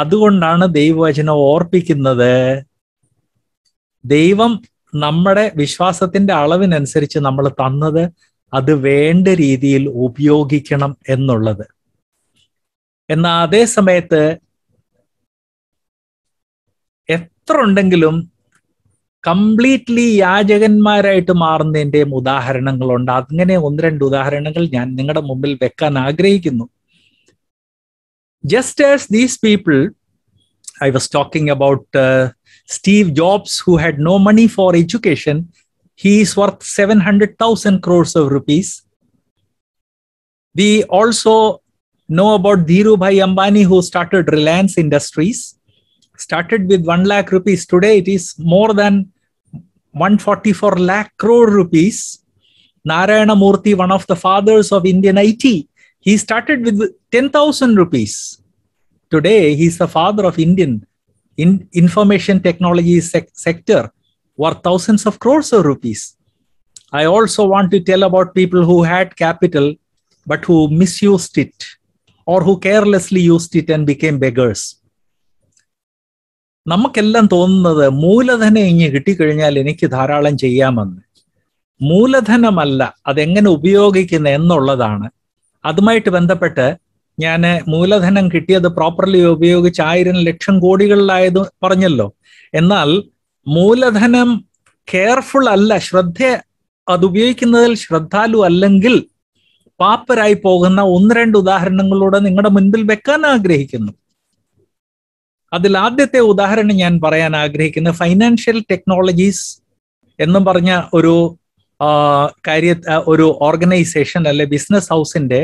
അതുകൊണ്ടാണ് ദൈവവചനം ഓർപ്പിക്കുന്നത് ദൈവം നമ്മുടെ വിശ്വാസത്തിന്റെ അളവിനനുസരിച്ച് നമ്മൾ തന്നത് അത് വേണ്ട രീതിയിൽ ഉപയോഗിക്കണം എന്നുള്ളത് എന്നാൽ അതേ സമയത്ത് എത്ര ഉണ്ടെങ്കിലും കംപ്ലീറ്റ്ലി യാചകന്മാരായിട്ട് മാറുന്നതിൻ്റെയും ഉദാഹരണങ്ങളുണ്ട് അങ്ങനെ ഒന്ന് രണ്ട് ഉദാഹരണങ്ങൾ ഞാൻ നിങ്ങളുടെ മുമ്പിൽ വെക്കാൻ ആഗ്രഹിക്കുന്നു just as these people I was talking about Steve Jobs who had no money for education he is worth seven hundred thousand crores of rupees we also know about Dhirubhai Ambani, who started Reliance Industries started with 1 lakh rupees. Today it is more than 144 lakh crore rupees. Narayana Murthy, one of the fathers of Indian IT, he started with 10,000 rupees. Today he is the father of Indian in information technology sec- sector worth thousands of crores of rupees. I also want to tell about people who had capital but who misused it or who carelessly used it and became beggars. നമുക്കെല്ലാം തോന്നുന്നത് മൂലധനം ഇങ്ങ് കിട്ടിക്കഴിഞ്ഞാൽ എനിക്ക് ധാരാളം ചെയ്യാമെന്ന് മൂലധനമല്ല അതെങ്ങനെ ഉപയോഗിക്കുന്ന എന്നുള്ളതാണ് അതുമായിട്ട് ബന്ധപ്പെട്ട് ഞാൻ മൂലധനം കിട്ടിയത് പ്രോപ്പർലി ഉപയോഗിച്ച് ആയിരം ലക്ഷം കോടികളിലായത് പറഞ്ഞല്ലോ എന്നാൽ മൂലധനം കെയർഫുൾ അല്ല ശ്രദ്ധ അത് ഉപയോഗിക്കുന്നതിൽ ശ്രദ്ധാലു അല്ലെങ്കിൽ പാപ്പരായി പോകുന്ന ഒന്ന് രണ്ട് ഉദാഹരണങ്ങളിലൂടെ നിങ്ങളുടെ മുൻപിൽ വെക്കാൻ ആഗ്രഹിക്കുന്നു അതിൽ ആദ്യത്തെ ഉദാഹരണം ഞാൻ പറയാൻ ആഗ്രഹിക്കുന്ന ഫൈനാൻഷ്യൽ ടെക്നോളജീസ് എന്നും പറഞ്ഞ ഒരു കാര്യ ഒരു ഓർഗനൈസേഷൻ അല്ലെ ബിസിനസ് ഹൗസിന്റെ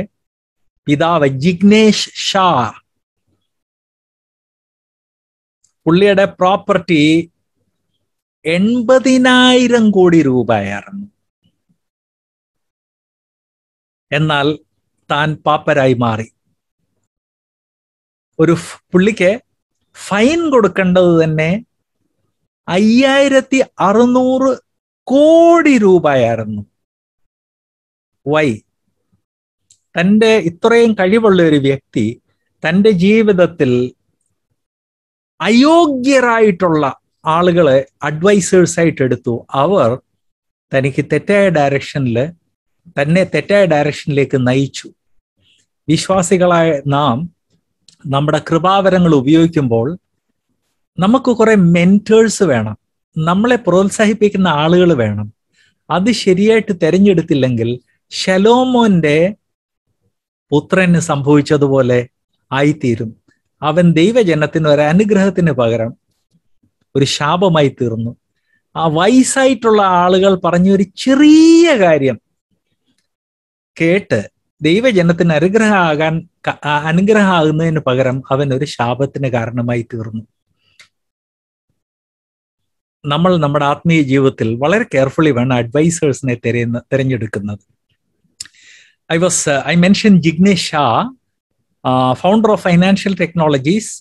പിതാവ് ജിഗ്നേഷ് ഷാ
പുള്ളിയുടെ പ്രോപ്പർട്ടി എൺപതിനായിരം കോടി രൂപയായിരുന്നു
എന്നാൽ താൻ പാപ്പരായി മാറി ഒരു പുള്ളിക്ക് ഫൈൻ കൊടുക്കേണ്ടത് തന്നെ അയ്യായിരത്തി അറുന്നൂറ് കോടി രൂപയായിരുന്നു വൈ തന്റെ ഇത്രയും കഴിവുള്ള ഒരു വ്യക്തി തന്റെ ജീവിതത്തിൽ അയോഗ്യരായിട്ടുള്ള ആളുകളെ അഡ്വൈസേഴ്സ് ആയിട്ട് എടുത്തു അവർ തനിക്ക് തെറ്റായ ഡയറക്ഷനിൽ തന്നെ തെറ്റായ ഡയറക്ഷനിലേക്ക് നയിച്ചു വിശ്വാസികളായ നാം നമ്മുടെ കൃപാവരങ്ങൾ ഉപയോഗിക്കുമ്പോൾ നമുക്ക് കുറെ മെന്റേഴ്സ് വേണം നമ്മളെ പ്രോത്സാഹിപ്പിക്കുന്ന ആളുകൾ വേണം അത് ശരിയായിട്ട് തെരഞ്ഞെടുത്തില്ലെങ്കിൽ ഷലോമോന്റെ പുത്രന് സംഭവിച്ചതുപോലെ ആയിത്തീരും അവൻ ദൈവജനത്തിന് ഒരു അനുഗ്രഹത്തിന് പകരം ഒരു ശാപമായി തീർന്നു ആ വയസ്സായിട്ടുള്ള ആളുകൾ പറഞ്ഞൊരു ഒരു ചെറിയ കാര്യം കേട്ട് ദൈവജനത്തിന് അനുഗ്രഹമാകാൻ അനുഗ്രഹമാകുന്നതിന് പകരം അവൻ ഒരു ശാപത്തിന് കാരണമായി തീർന്നു നമ്മൾ നമ്മുടെ ആത്മീയ ജീവിതത്തിൽ വളരെ കെയർഫുള്ളി വേണം അഡ്വൈസേഴ്സിനെ തിരയുന്ന തിരഞ്ഞെടുക്കുന്നത് I was I mention Jignesh Shah founder of financial technologies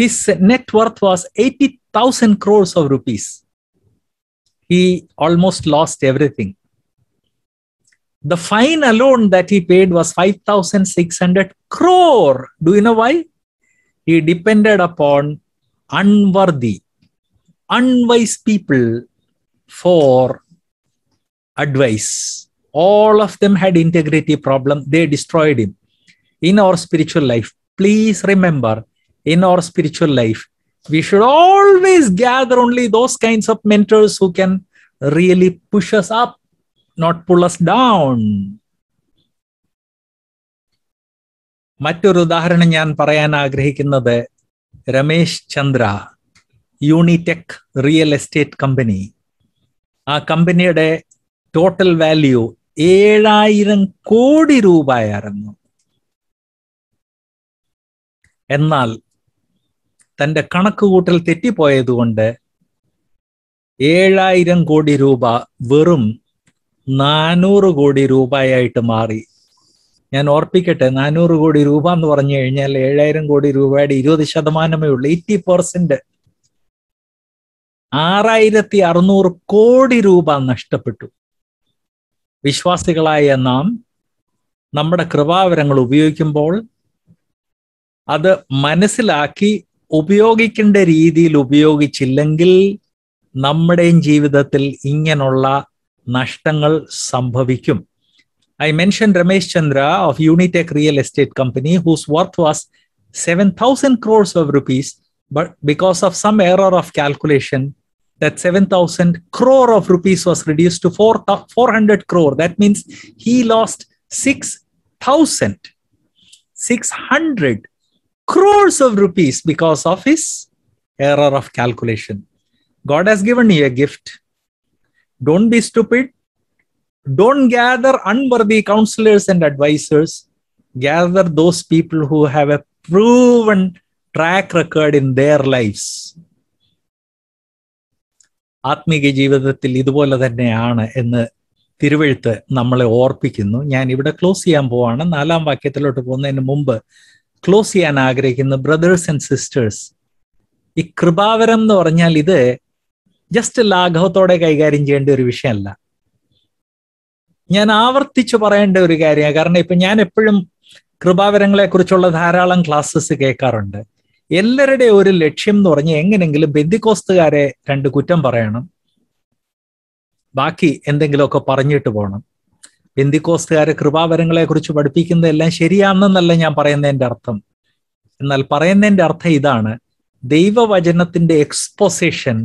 his net worth was eighty thousand crores of rupees he almost lost everything The fine alone that he paid was 5,600 crore. Do you know why? He depended upon unworthy, unwise people for advice. All of them had integrity problem. They destroyed him. In our spiritual life, please remember, in our spiritual life, we should always gather only those kinds of mentors who can really push us up not pull us down. മറ്റൊരു ഉദാഹരണം ഞാൻ പറയാൻ ആഗ്രഹിക്കുന്നത് Ramesh Chandra Unitech real estate company ആ കമ്പനിയുടെ total value ഏഴായിരം കോടി രൂപയായിരുന്നു എന്നാൽ തന്റെ കണക്കുകൂട്ടൽ തെറ്റിപ്പോയതുകൊണ്ട് ഏഴായിരം കോടി രൂപ വെറും നാനൂറ് കോടി രൂപയായിട്ട് മാറി ഞാൻ ഓർപ്പിക്കട്ടെ നാനൂറ് കോടി രൂപ എന്ന് പറഞ്ഞു കഴിഞ്ഞാൽ ഏഴായിരം കോടി രൂപയുടെ ഇരുപത് ശതമാനമേ ഉള്ളൂ എയ്റ്റി പെർസെന്റ് ആറായിരത്തി അറുന്നൂറ് കോടി രൂപ നഷ്ടപ്പെട്ടു വിശ്വാസികളായ നാം നമ്മുടെ കൃപാവരങ്ങൾ ഉപയോഗിക്കുമ്പോൾ അത് മനസ്സിലാക്കി ഉപയോഗിക്കേണ്ട രീതിയിൽ ഉപയോഗിച്ചില്ലെങ്കിൽ നമ്മുടെയും ജീവിതത്തിൽ ഇങ്ങനെയുള്ള നഷ്ടങ്ങൾ സംഭവിക്കും I mention Ramesh Chandra of Unitech real estate company whose worth was seven thousand of of rupees but because of some error of calculation that 7,000 crore of rupees was reduced to 4, 400 crore. That means he lost 6,000, 600 crores of rupees because of his error of calculation. God has given you a gift. don't be stupid don't gather unworthy counselors and advisors gather those people who have a proven track record in their lives ആത്മീക ജീവിതത്തിൽ ഇതുപോലെ തന്നെയാണ് എന്ന് തിരുവഴുത്ത് നമ്മളെ ഓർപ്പിക്കുന്നു ഞാൻ ഇവിടെ ക്ലോസ് ചെയ്യാൻ പോവാണ് നാലാം വാക്യത്തിലോട്ട് പോകുന്നതിന് മുമ്പ് ക്ലോസ് ചെയ്യാൻ ആഗ്രഹിക്കുന്ന ബ്രദേഴ്സ് ആൻഡ് സിസ്റ്റേഴ്സ് ഈ കൃപാവരം എന്ന് പറഞ്ഞാൽ ഇത് ജസ്റ്റ് ലാഘവത്തോടെ കൈകാര്യം ചെയ്യേണ്ട ഒരു വിഷയമല്ല ഞാൻ ആവർത്തിച്ചു പറയേണ്ട ഒരു കാര്യമാണ് കാരണം ഇപ്പൊ ഞാൻ എപ്പോഴും കൃപാവരങ്ങളെ കുറിച്ചുള്ള ധാരാളം ക്ലാസ്സസ് കേൾക്കാറുണ്ട് എല്ലാവരുടെ ഒരു ലക്ഷ്യം എന്ന് പറഞ്ഞ് എങ്ങനെങ്കിലും ബെന്തിക്കോസ്തുകാരെ രണ്ട് കുറ്റം പറയണം ബാക്കി എന്തെങ്കിലുമൊക്കെ പറഞ്ഞിട്ട് പോകണം ബെന്തിക്കോസ്തുകാരെ കൃപാവരങ്ങളെ കുറിച്ച് പഠിപ്പിക്കുന്നതെല്ലാം ശരിയാണെന്നല്ല ഞാൻ പറയുന്നതിന്റെ അർത്ഥം എന്നാൽ പറയുന്നതിന്റെ അർത്ഥം ഇതാണ് ദൈവവചനത്തിന്റെ എക്സ്പൊസേഷൻ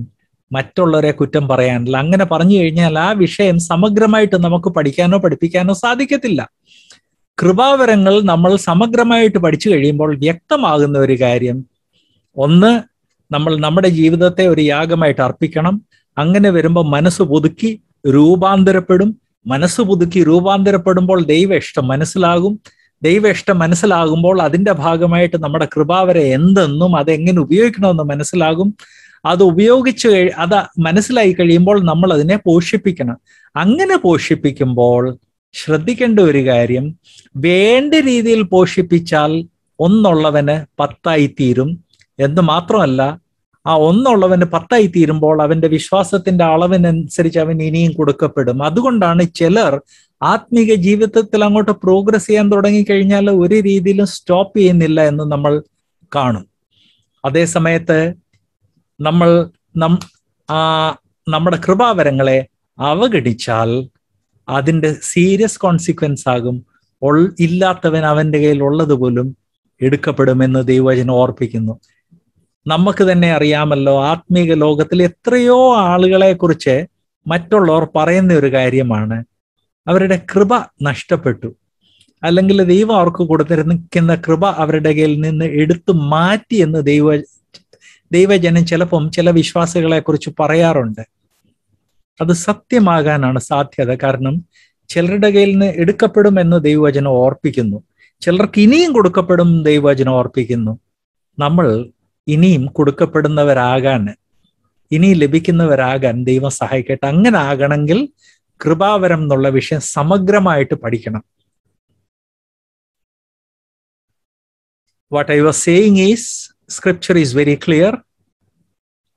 മറ്റുള്ളവരെ കുറ്റം പറയാനല്ല അങ്ങനെ പറഞ്ഞു കഴിഞ്ഞാൽ ആ വിഷയം സമഗ്രമായിട്ട് നമുക്ക് പഠിക്കാനോ പഠിപ്പിക്കാനോ സാധിക്കത്തില്ല കൃപാവരങ്ങൾ നമ്മൾ സമഗ്രമായിട്ട് പഠിച്ചു കഴിയുമ്പോൾ വ്യക്തമാകുന്ന ഒരു കാര്യം ഒന്ന് നമ്മൾ നമ്മുടെ ജീവിതത്തെ ഒരു യാഗമായിട്ട് അർപ്പിക്കണം അങ്ങനെ വരുമ്പോൾ മനസ്സ് പുതുക്കി രൂപാന്തരപ്പെടും മനസ്സ് പുതുക്കി രൂപാന്തരപ്പെടുമ്പോൾ ദൈവ ഇഷ്ടം മനസ്സിലാകും ദൈവ ഇഷ്ടം മനസ്സിലാകുമ്പോൾ അതിന്റെ ഭാഗമായിട്ട് നമ്മുടെ കൃപാവര എന്തെന്നും അതെങ്ങനെ ഉപയോഗിക്കണമെന്ന് മനസ്സിലാകും അത് ഉപയോഗിച്ച് അത് മനസ്സിലായി കഴിയുമ്പോൾ നമ്മൾ അതിനെ പോഷിപ്പിക്കണം അങ്ങനെ പോഷിപ്പിക്കുമ്പോൾ ശ്രദ്ധിക്കേണ്ട ഒരു കാര്യം വേണ്ട രീതിയിൽ പോഷിപ്പിച്ചാൽ ഒന്നുള്ളവന് പത്തായി തീരും എന്ന് മാത്രമല്ല ആ ഒന്നുള്ളവന് പത്തായി തീരുമ്പോൾ അവന്റെ വിശ്വാസത്തിന്റെ അളവിനനുസരിച്ച് അവൻ ഇനിയും കൊടുക്കപ്പെടും അതുകൊണ്ടാണ് ചിലർ ആത്മീക ജീവിതത്തിൽ അങ്ങോട്ട് പ്രോഗ്രസ് ചെയ്യാൻ തുടങ്ങിക്കഴിഞ്ഞാൽ ഒരു രീതിയിലും സ്റ്റോപ്പ് ചെയ്യുന്നില്ല എന്ന് നമ്മൾ കാണും അതേസമയത്ത് നമ്മൾ നം ആ നമ്മുടെ കൃപാവരങ്ങളെ അവഗണിച്ചാൽ അതിൻ്റെ സീരിയസ് കോൺസിക്വൻസ് ആകും ഇല്ലാത്തവൻ അവൻ്റെ കയ്യിൽ ഉള്ളത് പോലും എടുക്കപ്പെടുമെന്ന് ദൈവവചനം ഓർപ്പിക്കുന്നു നമുക്ക് തന്നെ അറിയാമല്ലോ ആത്മീക ലോകത്തിൽ എത്രയോ ആളുകളെ കുറിച്ച് മറ്റുള്ളവർ പറയുന്ന ഒരു കാര്യമാണ് അവരുടെ കൃപ നഷ്ടപ്പെട്ടു അല്ലെങ്കിൽ ദൈവം അവർക്ക് കൊടുത്തിരിക്കുന്ന കൃപ അവരുടെ കയ്യിൽ നിന്ന് എടുത്തു മാറ്റി എന്ന് ദൈവ ദൈവജനം ചിലപ്പം ചില വിശ്വാസികളെ കുറിച്ച് പറയാറുണ്ട് അത് സത്യമാകാനാണ് സാധ്യത കാരണം ചിലരുടെ കയ്യിൽ നിന്ന് എടുക്കപ്പെടുമെന്ന് ദൈവവചനം ഓർപ്പിക്കുന്നു ചിലർക്ക് ഇനിയും കൊടുക്കപ്പെടും ദൈവവചനം ഓർപ്പിക്കുന്നു നമ്മൾ ഇനിയും കൊടുക്കപ്പെടുന്നവരാകാൻ ഇനി ലഭിക്കുന്നവരാകാൻ ദൈവം സഹായിക്കട്ടെ അങ്ങനെ ആകണമെങ്കിൽ കൃപാവരം എന്നുള്ള വിഷയം സമഗ്രമായിട്ട് പഠിക്കണം what I was saying is scripture is very clear.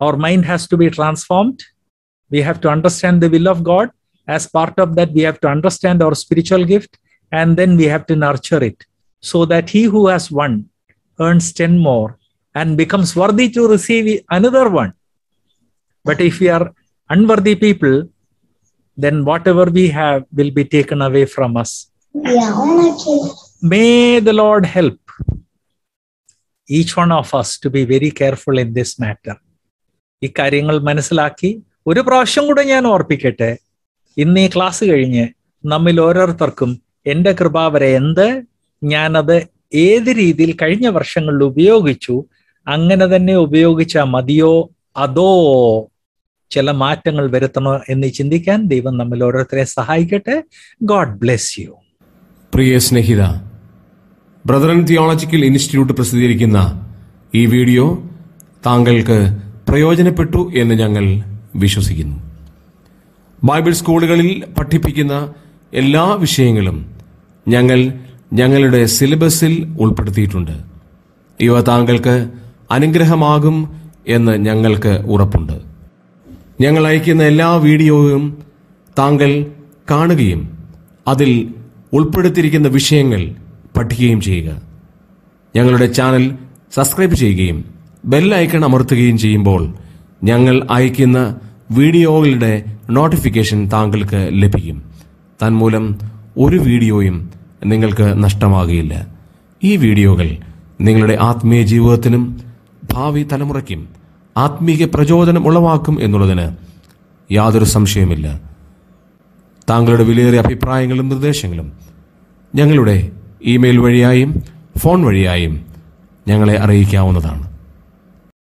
Our mind has to be transformed. We have to understand the will of God. As part of that, we have to understand our spiritual gift and then we have to nurture it so that he who has one earns 10 more and becomes worthy to receive another one. But if we are unworthy people, then whatever we have will be taken away from us. Yeah. May the Lord help each one of us to be very careful in this matter ഈ കാര്യങ്ങൾ മനസ്സിലാക്കി ഒരു പ്രാവശ്യം കൂടെ ഞാൻ ഓർപ്പിക്കട്ടെ ഇന്ന് ഈ class കഴിഞ്ഞ് നമ്മിൽ ഓരോരുത്തർക്കും എൻ്റെ കൃപാവരെ എന്ത് ഞാനത് ഏത് രീതിയിൽ കഴിഞ്ഞ വർഷങ്ങളിൽ ഉപയോഗിച്ചു അങ്ങനെ തന്നെ ഉപയോഗിച്ചാൽ മതിയോ അതോ ചില മാറ്റങ്ങൾ വരുത്തണോ എന്ന് ചിന്തിക്കാൻ ദൈവം നമ്മൾ ഓരോരുത്തരെ സഹായിക്കട്ടെ ഗോഡ് ബ്ലെസ് യു
പ്രിയ സ്നേഹിത ബ്രദറൻ തിയോളജിക്കൽ ഇൻസ്റ്റിറ്റ്യൂട്ട് പ്രസിദ്ധീകരിക്കുന്ന ഈ വീഡിയോ താങ്കൾക്ക് പ്രയോജനപ്പെട്ടു എന്ന് ഞങ്ങൾ വിശ്വസിക്കുന്നു ബൈബിൾ സ്കൂളുകളിൽ പഠിപ്പിക്കുന്ന എല്ലാ വിഷയങ്ങളും ഞങ്ങൾ ഞങ്ങളുടെ സിലബസിൽ ഉൾപ്പെടുത്തിയിട്ടുണ്ട് ഇവ താങ്കൾക്ക് അനുഗ്രഹമാകും എന്ന് ഞങ്ങൾക്ക് ഉറപ്പുണ്ട് ഞങ്ങൾ അയക്കുന്ന എല്ലാ വീഡിയോയും താങ്കൾ കാണുകയും അതിൽ ഉൾപ്പെടുത്തിയിരിക്കുന്ന വിഷയങ്ങൾ പഠിക്കുകയും ചെയ്യുക ഞങ്ങളുടെ ചാനൽ സബ്സ്ക്രൈബ് ചെയ്യുകയും ബെൽ ഐക്കൺ അമർത്തുകയും ചെയ്യുമ്പോൾ ഞങ്ങൾ അയക്കുന്ന വീഡിയോകളുടെ നോട്ടിഫിക്കേഷൻ താങ്കൾക്ക് ലഭിക്കും തന്മൂലം ഒരു വീഡിയോയും നിങ്ങൾക്ക് നഷ്ടമാകുകയില്ല ഈ വീഡിയോകൾ നിങ്ങളുടെ ആത്മീയ ജീവിതത്തിനും ഭാവി തലമുറയ്ക്കും ആത്മീയ പ്രചോദനം ഉളവാക്കും എന്നുള്ളതിന് യാതൊരു സംശയമില്ല താങ്കളുടെ വിലയേറിയ അഭിപ്രായങ്ങളും നിർദ്ദേശങ്ങളും
ഞങ്ങളുടെ ഇമെയിൽ വഴിയായും ഫോൺ വഴിയായും ഞങ്ങളെ അറിയിക്കാവുന്നതാണ്